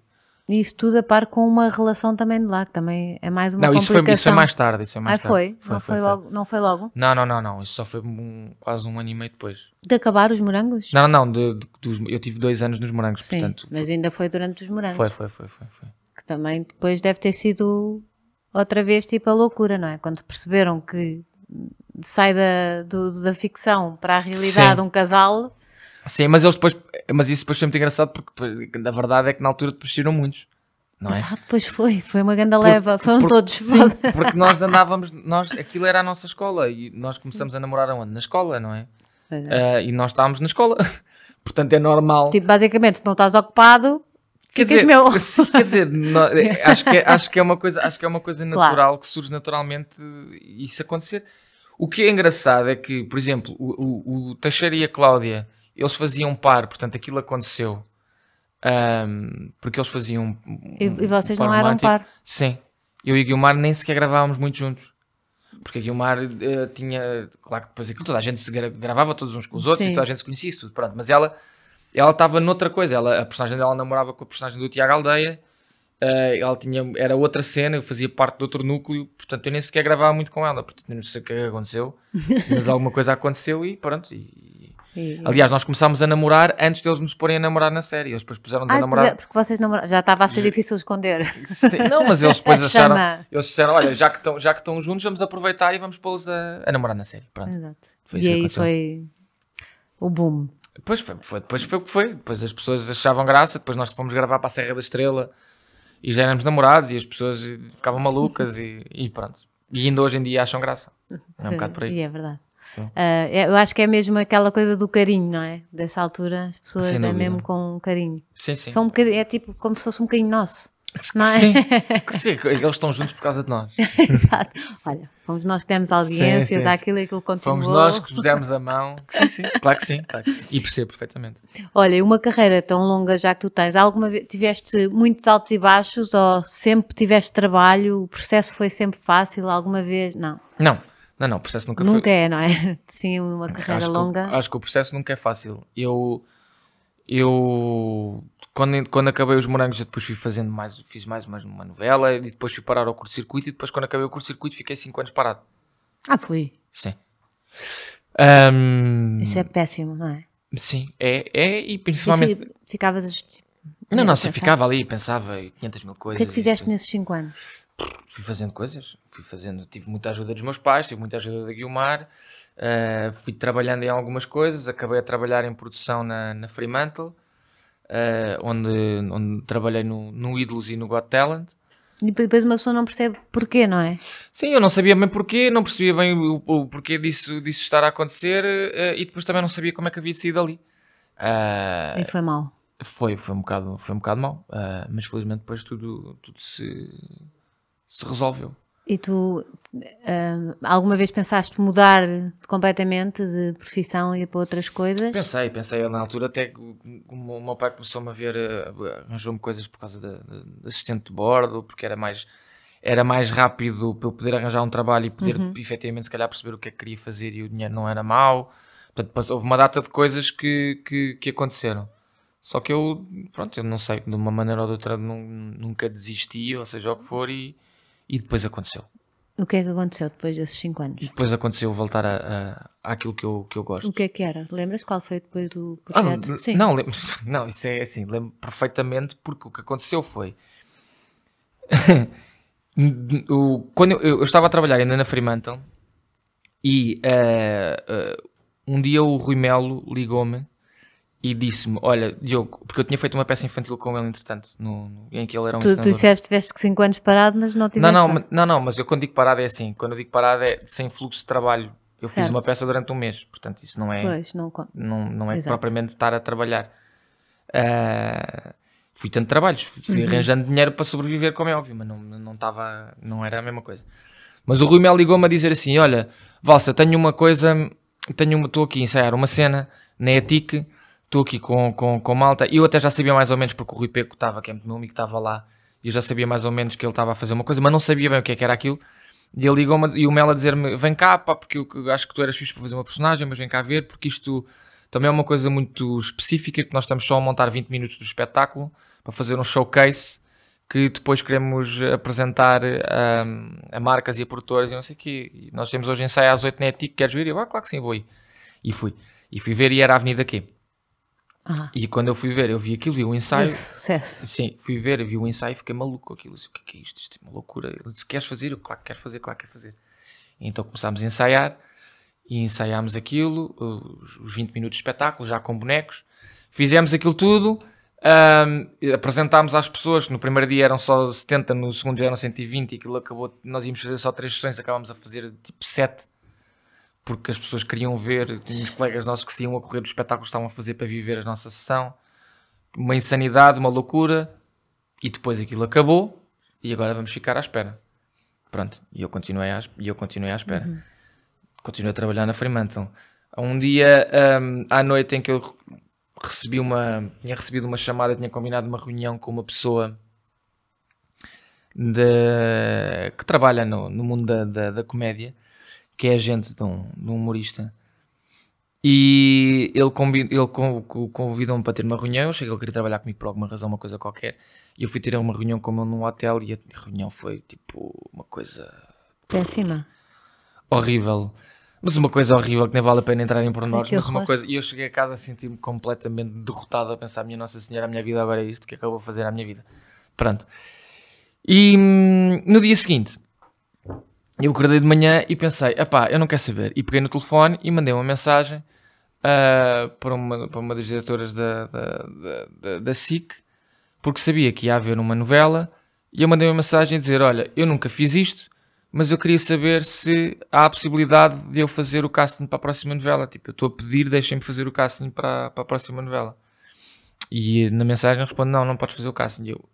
isso tudo a par com uma relação também de lá, que também é mais uma não, complicação. Não, isso, isso foi, mais tarde, isso é mais ah, tarde. Foi? foi não, foi, foi, logo, não foi logo? Não, não, não, não. Isso só foi um, quase um ano e meio depois. De acabar os morangos? Não, não, de, de, dos, eu tive dois anos nos morangos, Sim, portanto. Mas ainda foi durante os morangos. Foi, foi, foi, foi, foi. Que também depois deve ter sido outra vez tipo a loucura, não é? Quando perceberam que sai da, do, da ficção para a realidade Sim. um casal Sim, mas eles depois. Mas isso depois foi muito engraçado porque na verdade é que na altura depois tiram muitos. Não é? Exato, pois foi, foi uma grande leva, foram por, todos. Sim, <laughs> porque nós andávamos, nós, aquilo era a nossa escola e nós começamos sim. a namorar aonde? Na escola, não é? é. Uh, e nós estávamos na escola, <laughs> portanto é normal. Tipo, basicamente, se não estás ocupado, quer dizer, meu. Quer dizer, não, <laughs> acho, que, é, acho, que é uma coisa, acho que é uma coisa natural claro. que surge naturalmente isso acontecer. O que é engraçado é que, por exemplo, o, o, o Teixeira e a Cláudia eles faziam par, portanto aquilo aconteceu. Um, porque eles faziam. Um, e, e vocês um não eram par? Sim. Eu e Guilmar nem sequer gravávamos muito juntos. Porque a Guilmar uh, tinha. Claro que depois aquilo toda a gente se gra gravava todos uns com os outros Sim. e toda a gente se conhecia isso tudo. Pronto. Mas ela ela estava noutra coisa. Ela, a personagem dela namorava com a personagem do Tiago Aldeia. Uh, ela tinha, era outra cena, eu fazia parte de outro núcleo, portanto eu nem sequer gravava muito com ela, portanto não sei o é que aconteceu, mas alguma coisa aconteceu e pronto, e, e... É. Aliás, nós começámos a namorar antes deles nos porem a namorar na série. Eles depois puseram-nos ah, a namorar. É, porque vocês namoraram. Já estava a ser difícil esconder. Sim, não, mas eles depois <laughs> acharam. Eles disseram: olha, já que estão, já que estão juntos, vamos aproveitar e vamos pô-los a, a, namorar na série. Pronto. Exato. Foi e aí foi o boom. Depois foi, foi, depois foi o que foi. Depois as pessoas achavam graça, depois nós fomos gravar para a Serra da Estrela e já éramos namorados e as pessoas ficavam malucas e, e pronto. E ainda hoje em dia acham graça. É um bocado por aí. E é verdade. Uh, eu acho que é mesmo aquela coisa do carinho, não é? Dessa altura, as pessoas é mesmo com carinho. Sim, sim. São um é tipo como se fosse um carinho nosso. <laughs> Não é? Sim, <laughs> sim, eles estão juntos por causa de nós. Exato. Olha, fomos nós que demos audiências sim, sim, àquilo e aquilo continuou. Fomos nós que pusemos a mão. Sim, sim, claro que sim. Claro que sim. E percebo perfeitamente. Olha, uma carreira tão longa já que tu tens, alguma vez tiveste muitos altos e baixos ou sempre tiveste trabalho? O processo foi sempre fácil? Alguma vez? Não. Não. Não, não, o processo nunca, nunca foi. Nunca é, não é? <laughs> Sim, uma carreira acho longa. Que, acho que o processo nunca é fácil. Eu. Eu. Quando, quando acabei os morangos, eu depois fui fazendo mais. Fiz mais uma, uma novela e depois fui parar ao curto-circuito e depois, quando acabei o curto-circuito, fiquei 5 anos parado. Ah, fui. Sim. Um, Isso é péssimo, não é? Sim, é, é e principalmente. E ficavas. Tipo, não, não, se ficava ali e pensava 500 mil coisas. O que é que fizeste nesses 5 anos? fui fazendo coisas, fui fazendo, tive muita ajuda dos meus pais, tive muita ajuda da Guilmar, uh, fui trabalhando em algumas coisas, acabei a trabalhar em produção na, na Fremantle, uh, onde, onde trabalhei no, no Idols e no Got Talent. E depois uma pessoa não percebe porquê, não é? Sim, eu não sabia bem porquê, não percebia bem o, o porquê disso, disso estar a acontecer uh, e depois também não sabia como é que havia de sair dali. e foi mal. Foi, foi um bocado, foi um bocado mal, mas felizmente depois tudo, tudo se se resolveu. E tu uh, alguma vez pensaste mudar completamente de profissão e ir para outras coisas? Pensei, pensei. na altura até o meu pai começou-me a ver, ah, arranjou-me coisas por causa de, assistente de bordo, porque era mais, era mais rápido para eu poder arranjar um trabalho e poder uhum. efetivamente se calhar perceber o que é que queria fazer e o dinheiro não era mau. Portanto, houve uma data de coisas que, que, que aconteceram. Só que eu, pronto, eu não sei, de uma maneira ou de outra nunca desisti, ou seja, o que uhum. for, e, e depois aconteceu. O que é que aconteceu depois desses 5 anos? E depois aconteceu voltar a, a, àquilo que eu, que eu gosto. O que é que era? Lembras qual foi depois do projeto? Ah, não, Sim. Não, lembro, <laughs> não, isso é assim, lembro perfeitamente porque o que aconteceu foi. <laughs> o, quando eu, eu, estava a trabalhar ainda na Fremantle e uh, uh, um dia o Rui Melo ligou-me e disse-me: Olha, Diogo, porque eu tinha feito uma peça infantil com ele, entretanto, no, no, em que ele era um tu, ensinador. Tu disseste que tiveste 5 anos parado, mas não tiveste. Não, não, mas, não, não, mas eu quando digo parado é assim: quando eu digo parado é sem fluxo de trabalho. Eu certo. fiz uma peça durante um mês, portanto, isso não é. Pois, não, não, não é Exato. propriamente estar a trabalhar. Uh, fui tanto trabalhos, fui uhum. arranjando dinheiro para sobreviver, como é óbvio, mas não, não, tava, não era a mesma coisa. Mas o Rui Mel ligou-me a dizer assim: Olha, Valsa, tenho uma coisa, tenho estou aqui a ensaiar uma cena na Etique estou aqui com, com, com malta. Eu até já sabia mais ou menos, porque o Rui Peco estava, que é meu amigo, estava lá. E eu já sabia mais ou menos que ele estava a fazer uma coisa, mas não sabia bem o que, é que era aquilo. E ele ligou-me e o Mel a dizer-me: Vem cá, pá, porque eu acho que tu eras fixe para fazer uma personagem, mas vem cá ver, porque isto também é uma coisa muito específica. Que nós estamos só a montar 20 minutos do espetáculo para fazer um showcase que depois queremos apresentar hum, a marcas e a produtoras e não sei o quê. E nós temos hoje ensaio às 8 na ETIC, queres vir? E eu, ah, claro que sim, vou ir. E fui. E fui ver e era a Avenida Q. Ah. E quando eu fui ver, eu vi aquilo, vi o ensaio. sucesso. Sim, fui ver, vi o ensaio e fiquei maluco com aquilo. Disse, o é que é isto? Isto é uma loucura. Ele disse, queres fazer? Eu, claro que quero fazer, claro que quero fazer. E então começámos a ensaiar e ensaiámos aquilo, os 20 minutos de espetáculo, já com bonecos. Fizemos aquilo tudo, um, apresentámos às pessoas, no primeiro dia eram só 70, no segundo dia eram 120 e aquilo acabou, nós íamos fazer só 3 sessões, acabámos a fazer tipo 7 porque as pessoas queriam ver, tínhamos colegas nossos que se iam a correr dos espetáculos que estavam a fazer para viver a nossa sessão, uma insanidade, uma loucura, e depois aquilo acabou, e agora vamos ficar à espera. Pronto, e eu continuei à, eu continuei à espera. Uhum. Continuei a trabalhar na Fremantle. Um dia, um, à noite em que eu recebi uma, tinha recebido uma chamada, tinha combinado uma reunião com uma pessoa de, que trabalha no, no mundo da, da, da comédia, que é agente de um, de um humorista. E ele, ele convidou-me para ter uma reunião. cheguei ele queria trabalhar comigo por alguma razão, uma coisa qualquer. E eu fui ter uma reunião com ele num hotel e a reunião foi tipo uma coisa. Péssima. Horrível. Mas uma coisa horrível que nem vale a pena entrarem por nós. mas uma coisa. E eu cheguei a casa a sentir me completamente derrotado a pensar: minha Nossa Senhora, a minha vida agora é isto, o que é que eu vou fazer à minha vida? Pronto. E hum, no dia seguinte eu acordei de manhã e pensei, epá, eu não quero saber. E peguei no telefone e mandei uma mensagem uh, para, uma, para uma das diretoras da, da, da, da, SIC, porque sabia que ia haver uma novela, e eu mandei uma mensagem a dizer, olha, eu nunca fiz isto, mas eu queria saber se há a possibilidade de eu fazer o casting para a próxima novela. Tipo, eu estou a pedir, deixem-me fazer o casting para, para a próxima novela. E na mensagem responde, não, não podes fazer o casting. E eu,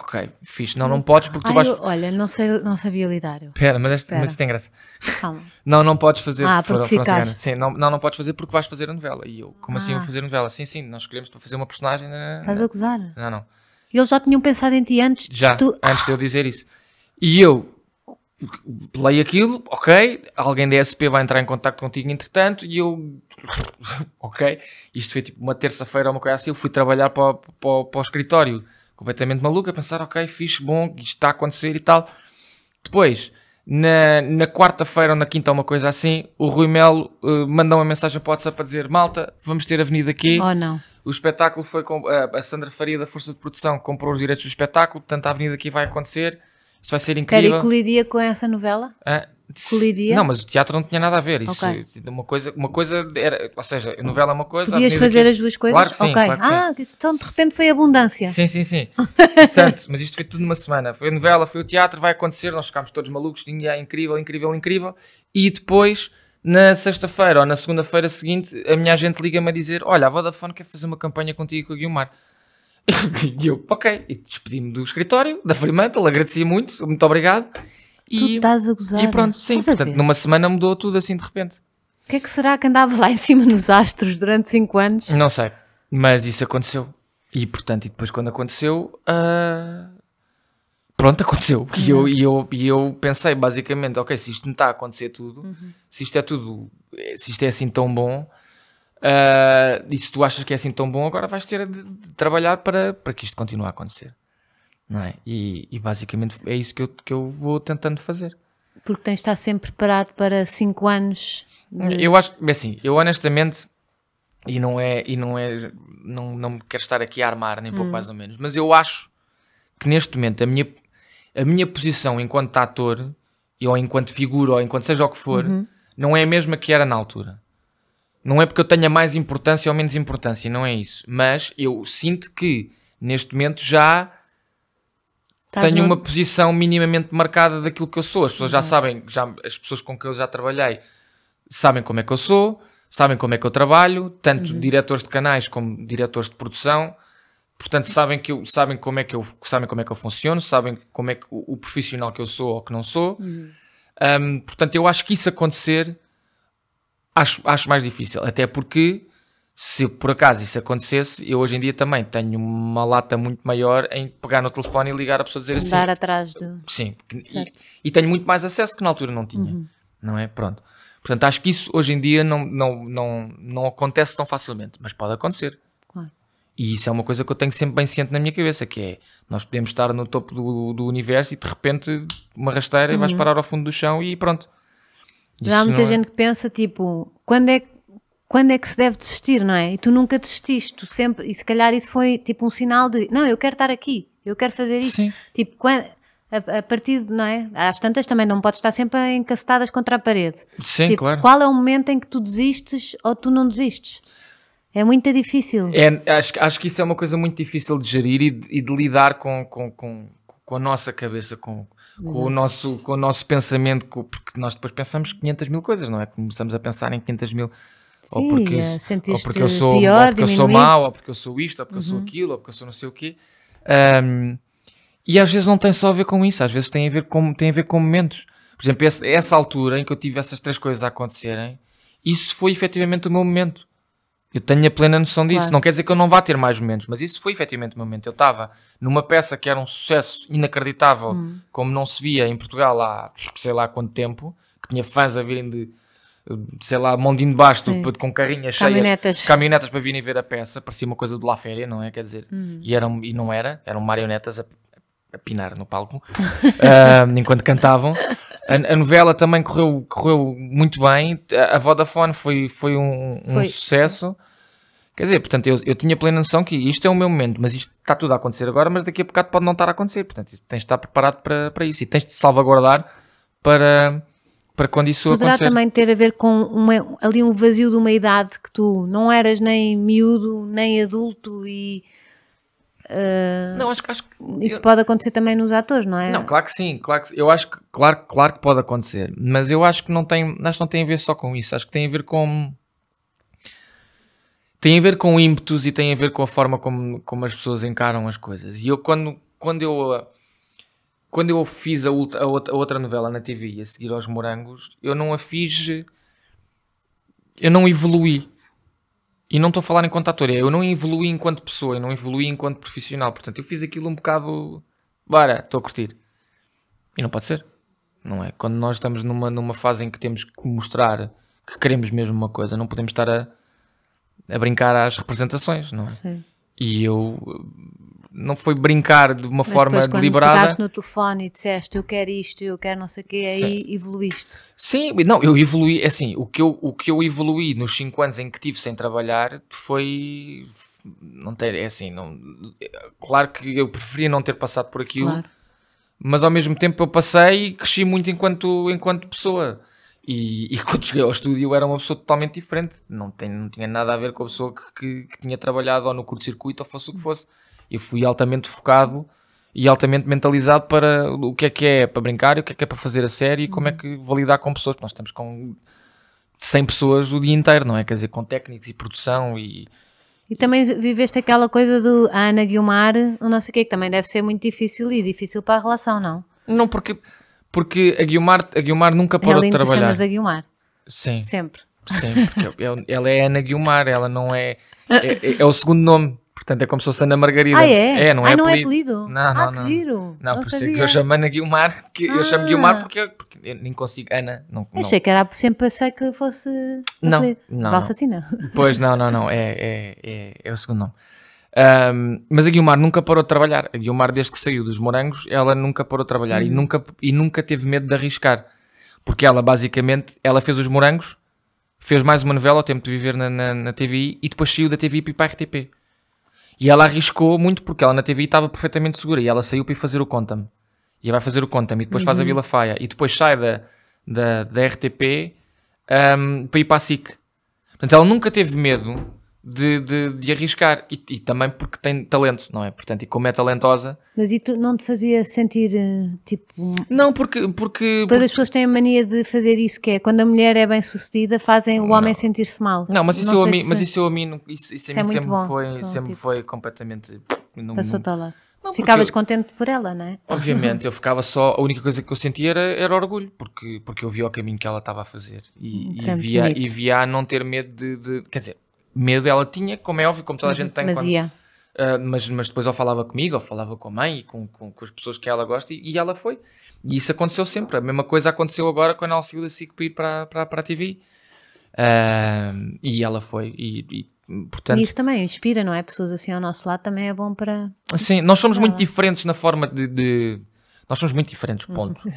Ok, fiz. Não, hum. não podes porque tu Ai, vais. Eu, olha, não, sei, não sabia lidar. Espera, mas, este, mas isto tem é graça. Calma. <laughs> Não, não podes fazer. Ah, porque for, ficaste. Sim, não, não, não podes fazer porque vais fazer a novela. E eu, como assim ah. assim vou fazer a novela? Sim, sim, nós escolhemos para fazer uma personagem. Na... Né, né, Estás né. a acusar? Não, não. Eles já tinham pensado em ti antes já, de Antes de eu dizer isso. E eu play aquilo, ok. Alguém da SP vai entrar em contato contigo entretanto. E eu, <laughs> ok. Isto foi tipo uma terça-feira ou uma coisa assim. Eu fui trabalhar para, para, para o escritório completamente maluco, a pensar, ok, fixe, bom, isto está a acontecer e tal. Depois, na, na quarta-feira ou na quinta, uma coisa assim, o Rui Melo uh, eh, mandou uma mensagem para o WhatsApp para dizer: Malta, vamos ter avenida aqui. Oh, não. O espetáculo foi. Com, a Sandra Faria, da Força de Produção, comprou os direitos do espetáculo, portanto a avenida aqui vai acontecer. Isto vai ser incrível. Peraí, colidia com essa novela? Ah, Colidia? Não, mas o teatro não tinha nada a ver. Isso, okay. Tipo, uma, coisa, uma coisa era. Ou seja, a novela é uma coisa. Podias fazer as duas coisas? Claro que sim. Okay. Claro que ah, sim. então de repente foi abundância. Sim, sim, sim. <laughs> Portanto, mas isto foi tudo numa semana. Foi a novela, foi o teatro, vai acontecer. Nós ficámos todos malucos. Tinha é incrível, incrível, incrível. E depois, na sexta-feira ou na segunda-feira seguinte, a minha agente liga-me a dizer: Olha, a Vodafone quer fazer uma campanha contigo com a Guilmar. <laughs> E eu, ok. E despedi-me do escritório, da Fremantle, agradeci muito, muito obrigado. E, tu estás a gozar. E pronto, é? sim, portanto, numa semana mudou tudo assim de repente. O que é que será que andava lá <laughs> em cima nos astros durante 5 anos? Não sei, mas isso aconteceu. E portanto, e depois quando aconteceu, uh... pronto, aconteceu. E, eu, e, eu, e eu pensei basicamente, ok, se isto me está a acontecer tudo, uhum. se isto é tudo, se isto é assim tão bom, uh... e se tu achas que é assim tão bom, agora vais ter de, de trabalhar para, para que isto continue a acontecer. Não é? e, e basicamente é isso que eu, que eu vou tentando fazer. Porque tens de estar sempre preparado para 5 anos. De... Eu acho, assim, eu honestamente, e não é, e não é, não, não quero estar aqui a armar, nem pouco hum. mais ou menos, mas eu acho que neste momento a minha, a minha posição enquanto ator, ou enquanto figura, ou enquanto seja o que for, uhum. não é a mesma que era na altura. Não é porque eu tenha mais importância ou menos importância, não é isso. Mas eu sinto que neste momento já Estás tenho no... uma posição minimamente marcada daquilo que eu sou. As pessoas já uhum. sabem, já, as pessoas com quem eu já trabalhei sabem como é que eu sou, sabem como é que eu trabalho, tanto uhum. diretores de canais como diretores de produção. Portanto, uhum. sabem, que eu, sabem, como é que eu, sabem como é que eu funciono, sabem como é que o, o profissional que eu sou ou que não sou. Uhum. Um, portanto, eu acho que isso acontecer acho, acho mais difícil. Até porque se por acaso isso acontecesse, eu hoje em dia também tenho uma lata muito maior em pegar no telefone e ligar a pessoa dizer Andar assim. Andar atrás do. Sim, e, e, tenho muito mais acesso que na altura não tinha. Uhum. Não é? Pronto. Portanto, acho que isso hoje em dia não, não, não, não acontece tão facilmente, mas pode acontecer. Claro. E isso é uma coisa que eu tenho sempre bem ciente na minha cabeça, que é nós podemos estar no topo do, do universo e de repente uma rasteira uhum. e vais uhum. parar ao fundo do chão e pronto. Já há muita é- gente é... que pensa, tipo, quando é que quando é que se deve desistir, não é? E tu nunca desististe, tu sempre, e se calhar isso foi tipo um sinal de não, eu quero estar aqui, eu quero fazer isto. Sim. Tipo, quando, a, a, partir de, não é? Às tantas também não podes estar sempre encastadas contra a parede. Sim, tipo, claro. Qual é o momento em que tu desistes ou tu não desistes? É muito difícil. É, acho, acho que isso é uma coisa muito difícil de gerir e de, e de lidar com, com, com, com a nossa cabeça, com, com o nosso, com o nosso pensamento, porque nós depois pensamos 500 mil coisas, não é? Começamos a pensar em 500 mil Sim, é, ou porque, eu, ou porque eu sou, pior, ou porque diminuir. eu sou mau, ou porque eu sou isto, ou porque uhum. eu sou uhum. aquilo, ou porque eu sou não sei o quê. Um, e às vezes não tem só a ver com isso, às vezes tem a ver com, tem a ver com momentos. Por exemplo, essa, essa altura em que eu tive essas três coisas a acontecerem, isso foi efetivamente o meu momento. Eu tenho a plena noção disso. Claro. Não quer dizer que eu não vá ter mais momentos, mas isso foi efetivamente o meu momento. Eu estava numa peça que era um sucesso inacreditável, hum. como não se via em Portugal há sei lá quanto tempo, que tinha fãs a virem de sei lá, Mondinho de Basto tudo com carrinhas caminhonetas. cheias, caminhonetas para virem ver a peça, parecia uma coisa de lá Féria, não é? Quer dizer, uhum. e, eram, e não era, eram marionetas a, a pinar no palco uh, <laughs> enquanto cantavam. A, a, novela também correu, correu muito bem, a, a Vodafone foi, foi um, um foi. sucesso. Quer dizer, portanto, eu, eu tinha plena noção que isto é o meu momento, mas isto está tudo a acontecer agora, mas daqui a bocado pode não estar a acontecer. Portanto, tens de estar preparado para, para isso e tens de salvaguardar para, para quando isso Poderá acontecer. também ter a ver com uma, ali um vazio de uma idade que tu não eras nem miúdo, nem adulto e... Uh, não, acho, acho que... Uh, isso eu... pode acontecer também nos atores, não é? Não, claro que sim, claro que, eu acho que, claro, claro que pode acontecer, mas eu acho que não tem, acho que não tem a ver só com isso, acho que tem a ver com tem a ver com ímpetos e tem a ver com a forma como, como as pessoas encaram as coisas. E eu quando, quando eu quando eu fiz a, a, outra novela na TV a seguir aos morangos, eu não a fiz. Eu não evoluí. E não estou a falar enquanto ator, é, eu não evoluí enquanto pessoa, eu não evoluí enquanto profissional. Portanto, eu fiz aquilo um bocado. Bora, estou a curtir. E não pode ser. Não é? Quando nós estamos numa, numa fase em que temos que mostrar que queremos mesmo uma coisa, não podemos estar a, a brincar às representações, não é? Sim. E eu não foi brincar de uma Mas forma depois, quando deliberada. no telefone e disseste eu quero isto, eu quero não sei o quê, aí Sim. evoluíste. Sim, não, eu evoluí, é assim, o que eu, o que eu evoluí nos 5 anos em que tive sem trabalhar foi. Não ter, é assim, não, claro que eu preferia não ter passado por aquilo, claro. mas ao mesmo tempo eu passei e cresci muito enquanto, enquanto pessoa. E, e, <laughs> quando cheguei ao estúdio era uma pessoa totalmente diferente, não, tem, não tinha nada a ver com a pessoa que, que, que tinha trabalhado ou no curto-circuito ou fosse o que hum. fosse. Eu fui altamente focado e altamente mentalizado para o que é que é para brincar, o que é que é para fazer a série e como é uhum. que vou lidar com pessoas. Nós estamos com 100 pessoas o dia inteiro, não é? Quer dizer, com técnicos e produção e. E também viveste aquela coisa do Ana Guilmar, não sei o que, que também deve ser muito difícil e difícil para a relação, não? Não, porque, porque a, Guilmar, a Guilmar nunca parou de trabalhar. Ela a Guilmar. Sim. Sempre. Sim, porque é é ela é Ana Guilmar, ela não é. É, é, é o segundo nome. Portanto, é como se fosse Ana Margarida. Ah, é? É, não ah, é, ah, não é apelido. Não, não, ah, não. giro. Não, não por isso é que eu chamo Ana ah. Guilmar, porque ah. eu chamo Guilmar porque eu, porque eu nem consigo. Ana, não. não. Achei que era sempre pensei que fosse. Não, não. Valsa assim não. Pois não, não, não. É, é, é, é o segundo nome. Um, mas a Guilmar nunca parou de trabalhar. A Guilmar, desde que saiu dos morangos, ela nunca parou de trabalhar hum. e, nunca, e nunca teve medo de arriscar. Porque ela, basicamente, ela fez os morangos, fez mais uma novela ao tempo de viver na, na, na TVI e depois saiu da TVI para a RTP. E ela arriscou muito porque ela na TV estava perfeitamente segura e ela saiu para ir fazer o Conta-me. E vai fazer o Conta-me e depois uhum. faz a uhum. Vila Faia e depois sai da, da, da RTP um, para ir para a SIC. Portanto, ela nunca teve medo de, de, de arriscar e, e, também porque tem talento, não é? Portanto, e como é talentosa. Mas e tu não te fazia sentir eh, tipo. Não, porque. porque porque... as pessoas têm a mania de fazer isso, que é quando a mulher é bem sucedida, fazem o homem sentir-se mal. Não, mas isso, não eu, a mim, se... mas é- isso eu a mim, isso, isso a mim é sempre, bom, foi, então, sempre tipo... foi completamente. Tipo, passou-te ao Não, Ficavas eu, contente por ela, não é? Obviamente, eu <laughs> ficava só. A única coisa que eu sentia era, era orgulho, porque, porque eu via o caminho que ela estava a fazer e, hum, e é via, e via a não ter medo de, de. Quer dizer, medo ela tinha, como é óbvio, como toda a gente tem. Mas quando, ia. Uh, mas, mas depois ou falava comigo, ou falava com a mãe e com, com, com as pessoas que ela gosta, e, e, ela foi. E isso aconteceu sempre. A mesma coisa aconteceu agora quando ela seguiu da SIC para ir para, para, para a TV. Uh, ah, e ela foi. E, e, portanto... e, isso também inspira, não é? Pessoas assim ao nosso lado também é bom para. Sim, nós somos muito ela. diferentes na forma de, de. Nós somos muito diferentes, ponto. <laughs>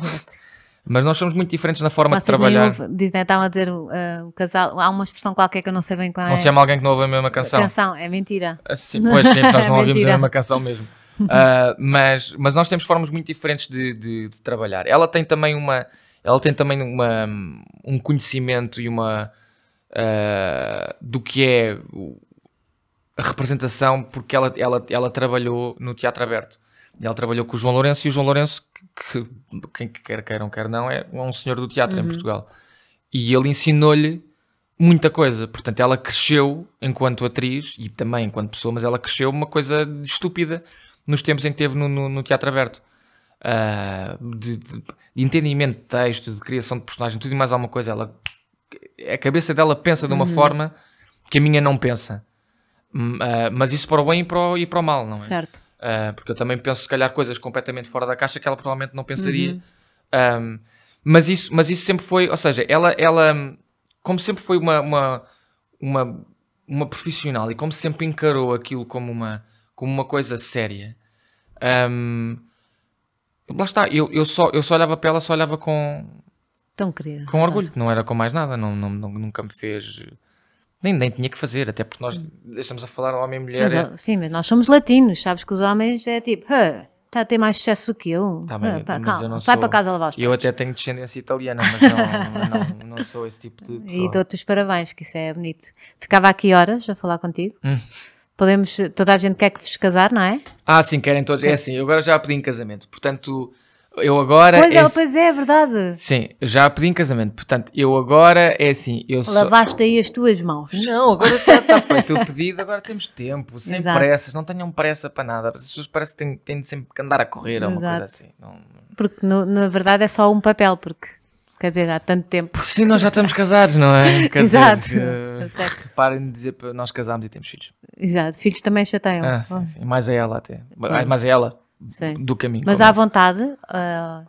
Mas nós somos muito diferentes na forma Vocês de trabalhar. Dizem, estavam a dizer uh, o casal, há uma expressão qualquer que eu não sei bem qual é. Não se chama alguém que não ouve a mesma canção. Canção, é mentira. Ah, sim, pois sim, nós <laughs> não é ouvimos a mesma canção mesmo. Uh, mas, mas nós temos formas muito diferentes de, de, de, trabalhar. Ela tem também uma. Ela tem também uma, um conhecimento e uma. Uh, do que é a representação, porque ela, ela, ela trabalhou no Teatro Aberto. Ela trabalhou com o João Lourenço e o João Lourenço que quem quer queiram, quer não, é um senhor do teatro uhum. em Portugal. E ele ensinou-lhe muita coisa. Portanto, ela cresceu enquanto atriz e também enquanto pessoa, mas ela cresceu uma coisa estúpida nos tempos em que teve no, no, no teatro aberto. Uh, de, de, entendimento de texto, de criação de personagem, tudo e mais alguma coisa. Ela, a cabeça dela pensa de uma uhum. forma que a minha não pensa. Uh, mas isso para o bem e para o, e para o mal, não é? Certo. Uh, porque eu também penso, se calhar, coisas completamente fora da caixa que ela provavelmente não pensaria. Uhum. Um, mas, isso, mas isso sempre foi, ou seja, ela, ela como sempre foi uma, uma, uma, uma profissional e como sempre encarou aquilo como uma, como uma coisa séria. Um, lá está, eu, eu, só, eu só olhava para ela, só olhava com. Tão querida. Com orgulho, não era com mais nada, não, não, não nunca me fez nem, nem tinha que fazer, até porque nós estamos a falar homem e mulher. Mas, é... Sim, mas nós somos latinos, sabes que os homens é tipo, está a ter mais sucesso do que eu. Tá bem, ah, calma, eu vai sou... para casa lavar os pés. Eu até tenho descendência italiana, mas não, não, <laughs> não, sou esse tipo de pessoa. E dou-te os parabéns, que isso é bonito. Ficava aqui horas a falar contigo. Hum. Podemos, toda a gente quer que vos casar, não é? Ah, sim, querem todos. É assim, eu agora já pedi em casamento, portanto... Eu agora. Pois é, é, pois é, é verdade. Sim, já pedi em casamento. Portanto, eu agora é assim. Eu Lavaste só... aí as tuas mãos. Não, agora está tá feito o pedido, agora temos tempo, sem Exato. pressas, não tenham pressa para nada. As pessoas parecem que têm, de sempre que andar a correr ou uma coisa assim. Não... Porque no, na verdade é só um papel, porque quer dizer, há tanto tempo. Sim, nós já estamos casados, não é? <laughs> Quer Exato. Dizer, uh, reparem de dizer, nós casámos e temos filhos. Exato, filhos também já Ah, sim, oh. sim. Mais a ela até. Mais a ela. Sim. do caminho. Mas tá à vontade. Uh...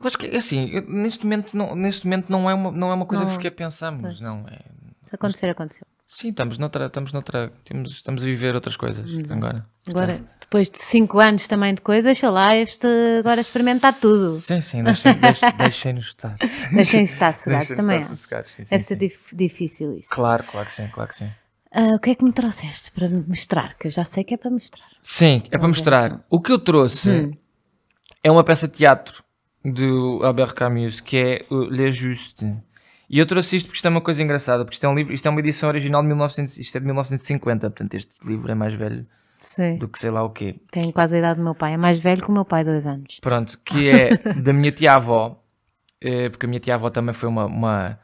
Eu acho que, é assim, eu, neste momento, não, neste momento não, é uma, não é uma coisa não. que sequer pensamos. Não, é, Se acontecer, mas... aconteceu. Sim, estamos noutra, estamos noutra, temos, estamos a viver outras coisas uhum. agora. Agora, depois de 5 anos também de coisas, sei lá, este agora experimentar tudo. Sim, sim, deixem-nos deixem, <laughs> deixem estar. Deixem-nos estar sossegados também. Estar sossegados, sim, Deve sim, ser difícil isso. Claro, claro que sim, claro que sim. Uh, o que é que me trouxeste para mostrar? Que eu já sei que é para mostrar. Sim, é para mostrar. O que eu trouxe hum. é uma peça de teatro do Albert Camus, que é Le Juste. E eu trouxe isto porque isto é uma coisa engraçada, porque isto é um livro, isto é uma edição original de 1900, isto é de 1950, portanto este livro é mais velho Sim. do que sei lá o quê. Tem quase a idade do meu pai, é mais velho que o meu pai, dois anos. Pronto, que <laughs> é da minha tia-avó, eh, porque a minha tia-avó também foi uma, uma,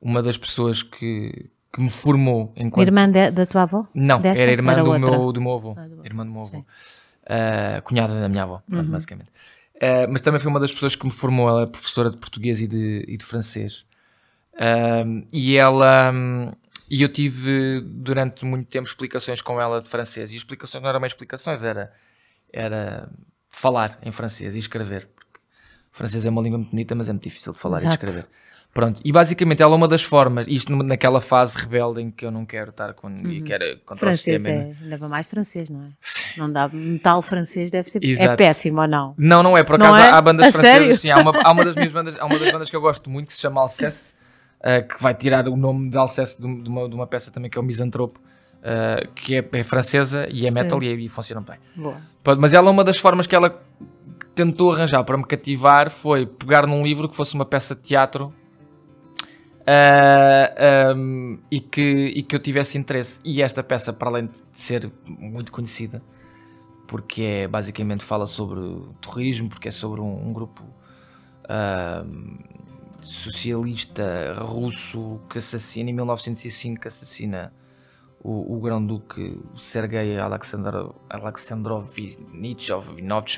uma das pessoas que, que me formou enquanto... Irmã de, da tua avó? Não, Desta? era irmã era do, meu, do meu avô. Ah, do... Irmã do meu avô. Uh, cunhada da minha avó, uhum. basicamente. Uh, mas também foi uma das pessoas que me formou. Ela é professora de português e de, e de francês. Uh, e ela... e eu tive durante muito tempo explicações com ela de francês. E as explicações não eram mais explicações, era, era falar em francês e escrever. Porque francês é uma língua muito bonita, mas é muito difícil de falar Exato. e de escrever. Pronto, e basicamente ela é uma das formas, isto naquela fase rebelde em que eu não quero estar com uhum. e quero contra francês o sistema. É, ainda mais francês, não é? Sim. Não dá, metal francês deve ser é Exato. é péssimo ou não? Não, não é, por acaso é? há bandas a francesas, sim, há uma, há uma das minhas bandas, há uma das bandas que eu gosto muito que se chama Alceste, uh, que vai tirar o nome de Alceste de, de, uma, de uma peça também que é o Misantropo. Uh, eh, que é, é, francesa e é sim. metal e, é, e funciona bem. Boa. Mas ela é uma das formas que ela tentou arranjar para me cativar foi pegar num livro que fosse uma peça de teatro Uh, ah, um, e, que, e que eu tivesse interesse. E esta peça, para além de ser muito conhecida, porque é, basicamente fala sobre terrorismo, porque é sobre um, um grupo uh, socialista russo que assassina, em 1905, que assassina o, o grão-duque Sergei Alexandrovich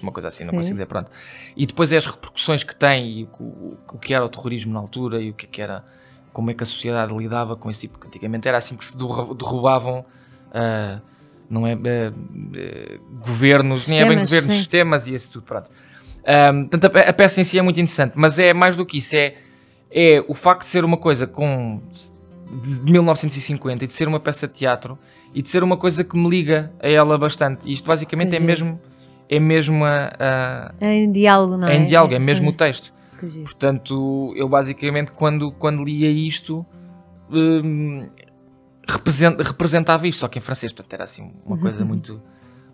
uma coisa assim, Sim. não consigo dizer, pronto. E depois é as repercussões que tem, e o, o, o que era o terrorismo na altura, e o que, é que era como é que a sociedade lidava com esse tipo, antigamente era assim que se derrubavam, uh, não é, uh, uh, governos, sistemas, nem é bem governos, sim. sistemas e isso tudo, pronto. Um, portanto, a, a, peça em si é muito interessante, mas é mais do que isso, é, é o facto de ser uma coisa com de 1950 e de ser uma peça de teatro e de ser uma coisa que me liga a ela bastante. Isto basicamente é, é, mesmo é mesmo a, a, é em diálogo, não é? Em é? diálogo, é, é mesmo sim. o texto. Portanto, eu basicamente, quando, quando lia isto, hum, representava isto, só que em francês, portanto, era assim uma <laughs> coisa muito,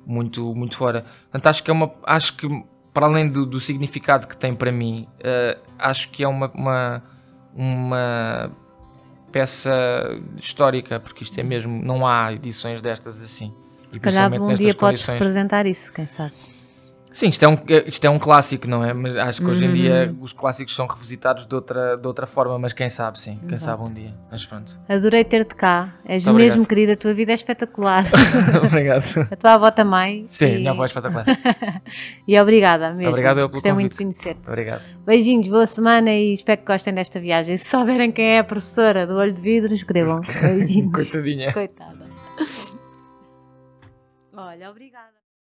muito, muito fora. Portanto, acho que é uma. Acho que, para além do, do significado que tem para mim, uh, acho que é uma, uma, uma peça histórica, porque isto é mesmo. Não há edições destas assim. Se calhar um dia condições. podes representar isso, quem sabe. Sim, isto é, um, eh, isto é um clássico, não é? Mas acho que hoje em dia uhum. os clássicos são revisitados de outra, de outra forma, mas quem sabe, sim. Quem Exato. sabe um dia. Mas pronto. Adorei ter-te cá. És Muito mesmo obrigado. querida, a tua vida é espetacular. <laughs> obrigado. A tua avó também. Sim, e... minha avó é espetacular. <laughs> e obrigada mesmo. Obrigado eu pelo Gostei convite. muito de conhecer-te. Obrigado. Beijinhos, boa semana e espero que gostem desta viagem. Se souberem quem é a professora do Olho de Vidro, escrevam. <laughs> Beijinhos. Coitadinha. Coitada. Olha, obrigada.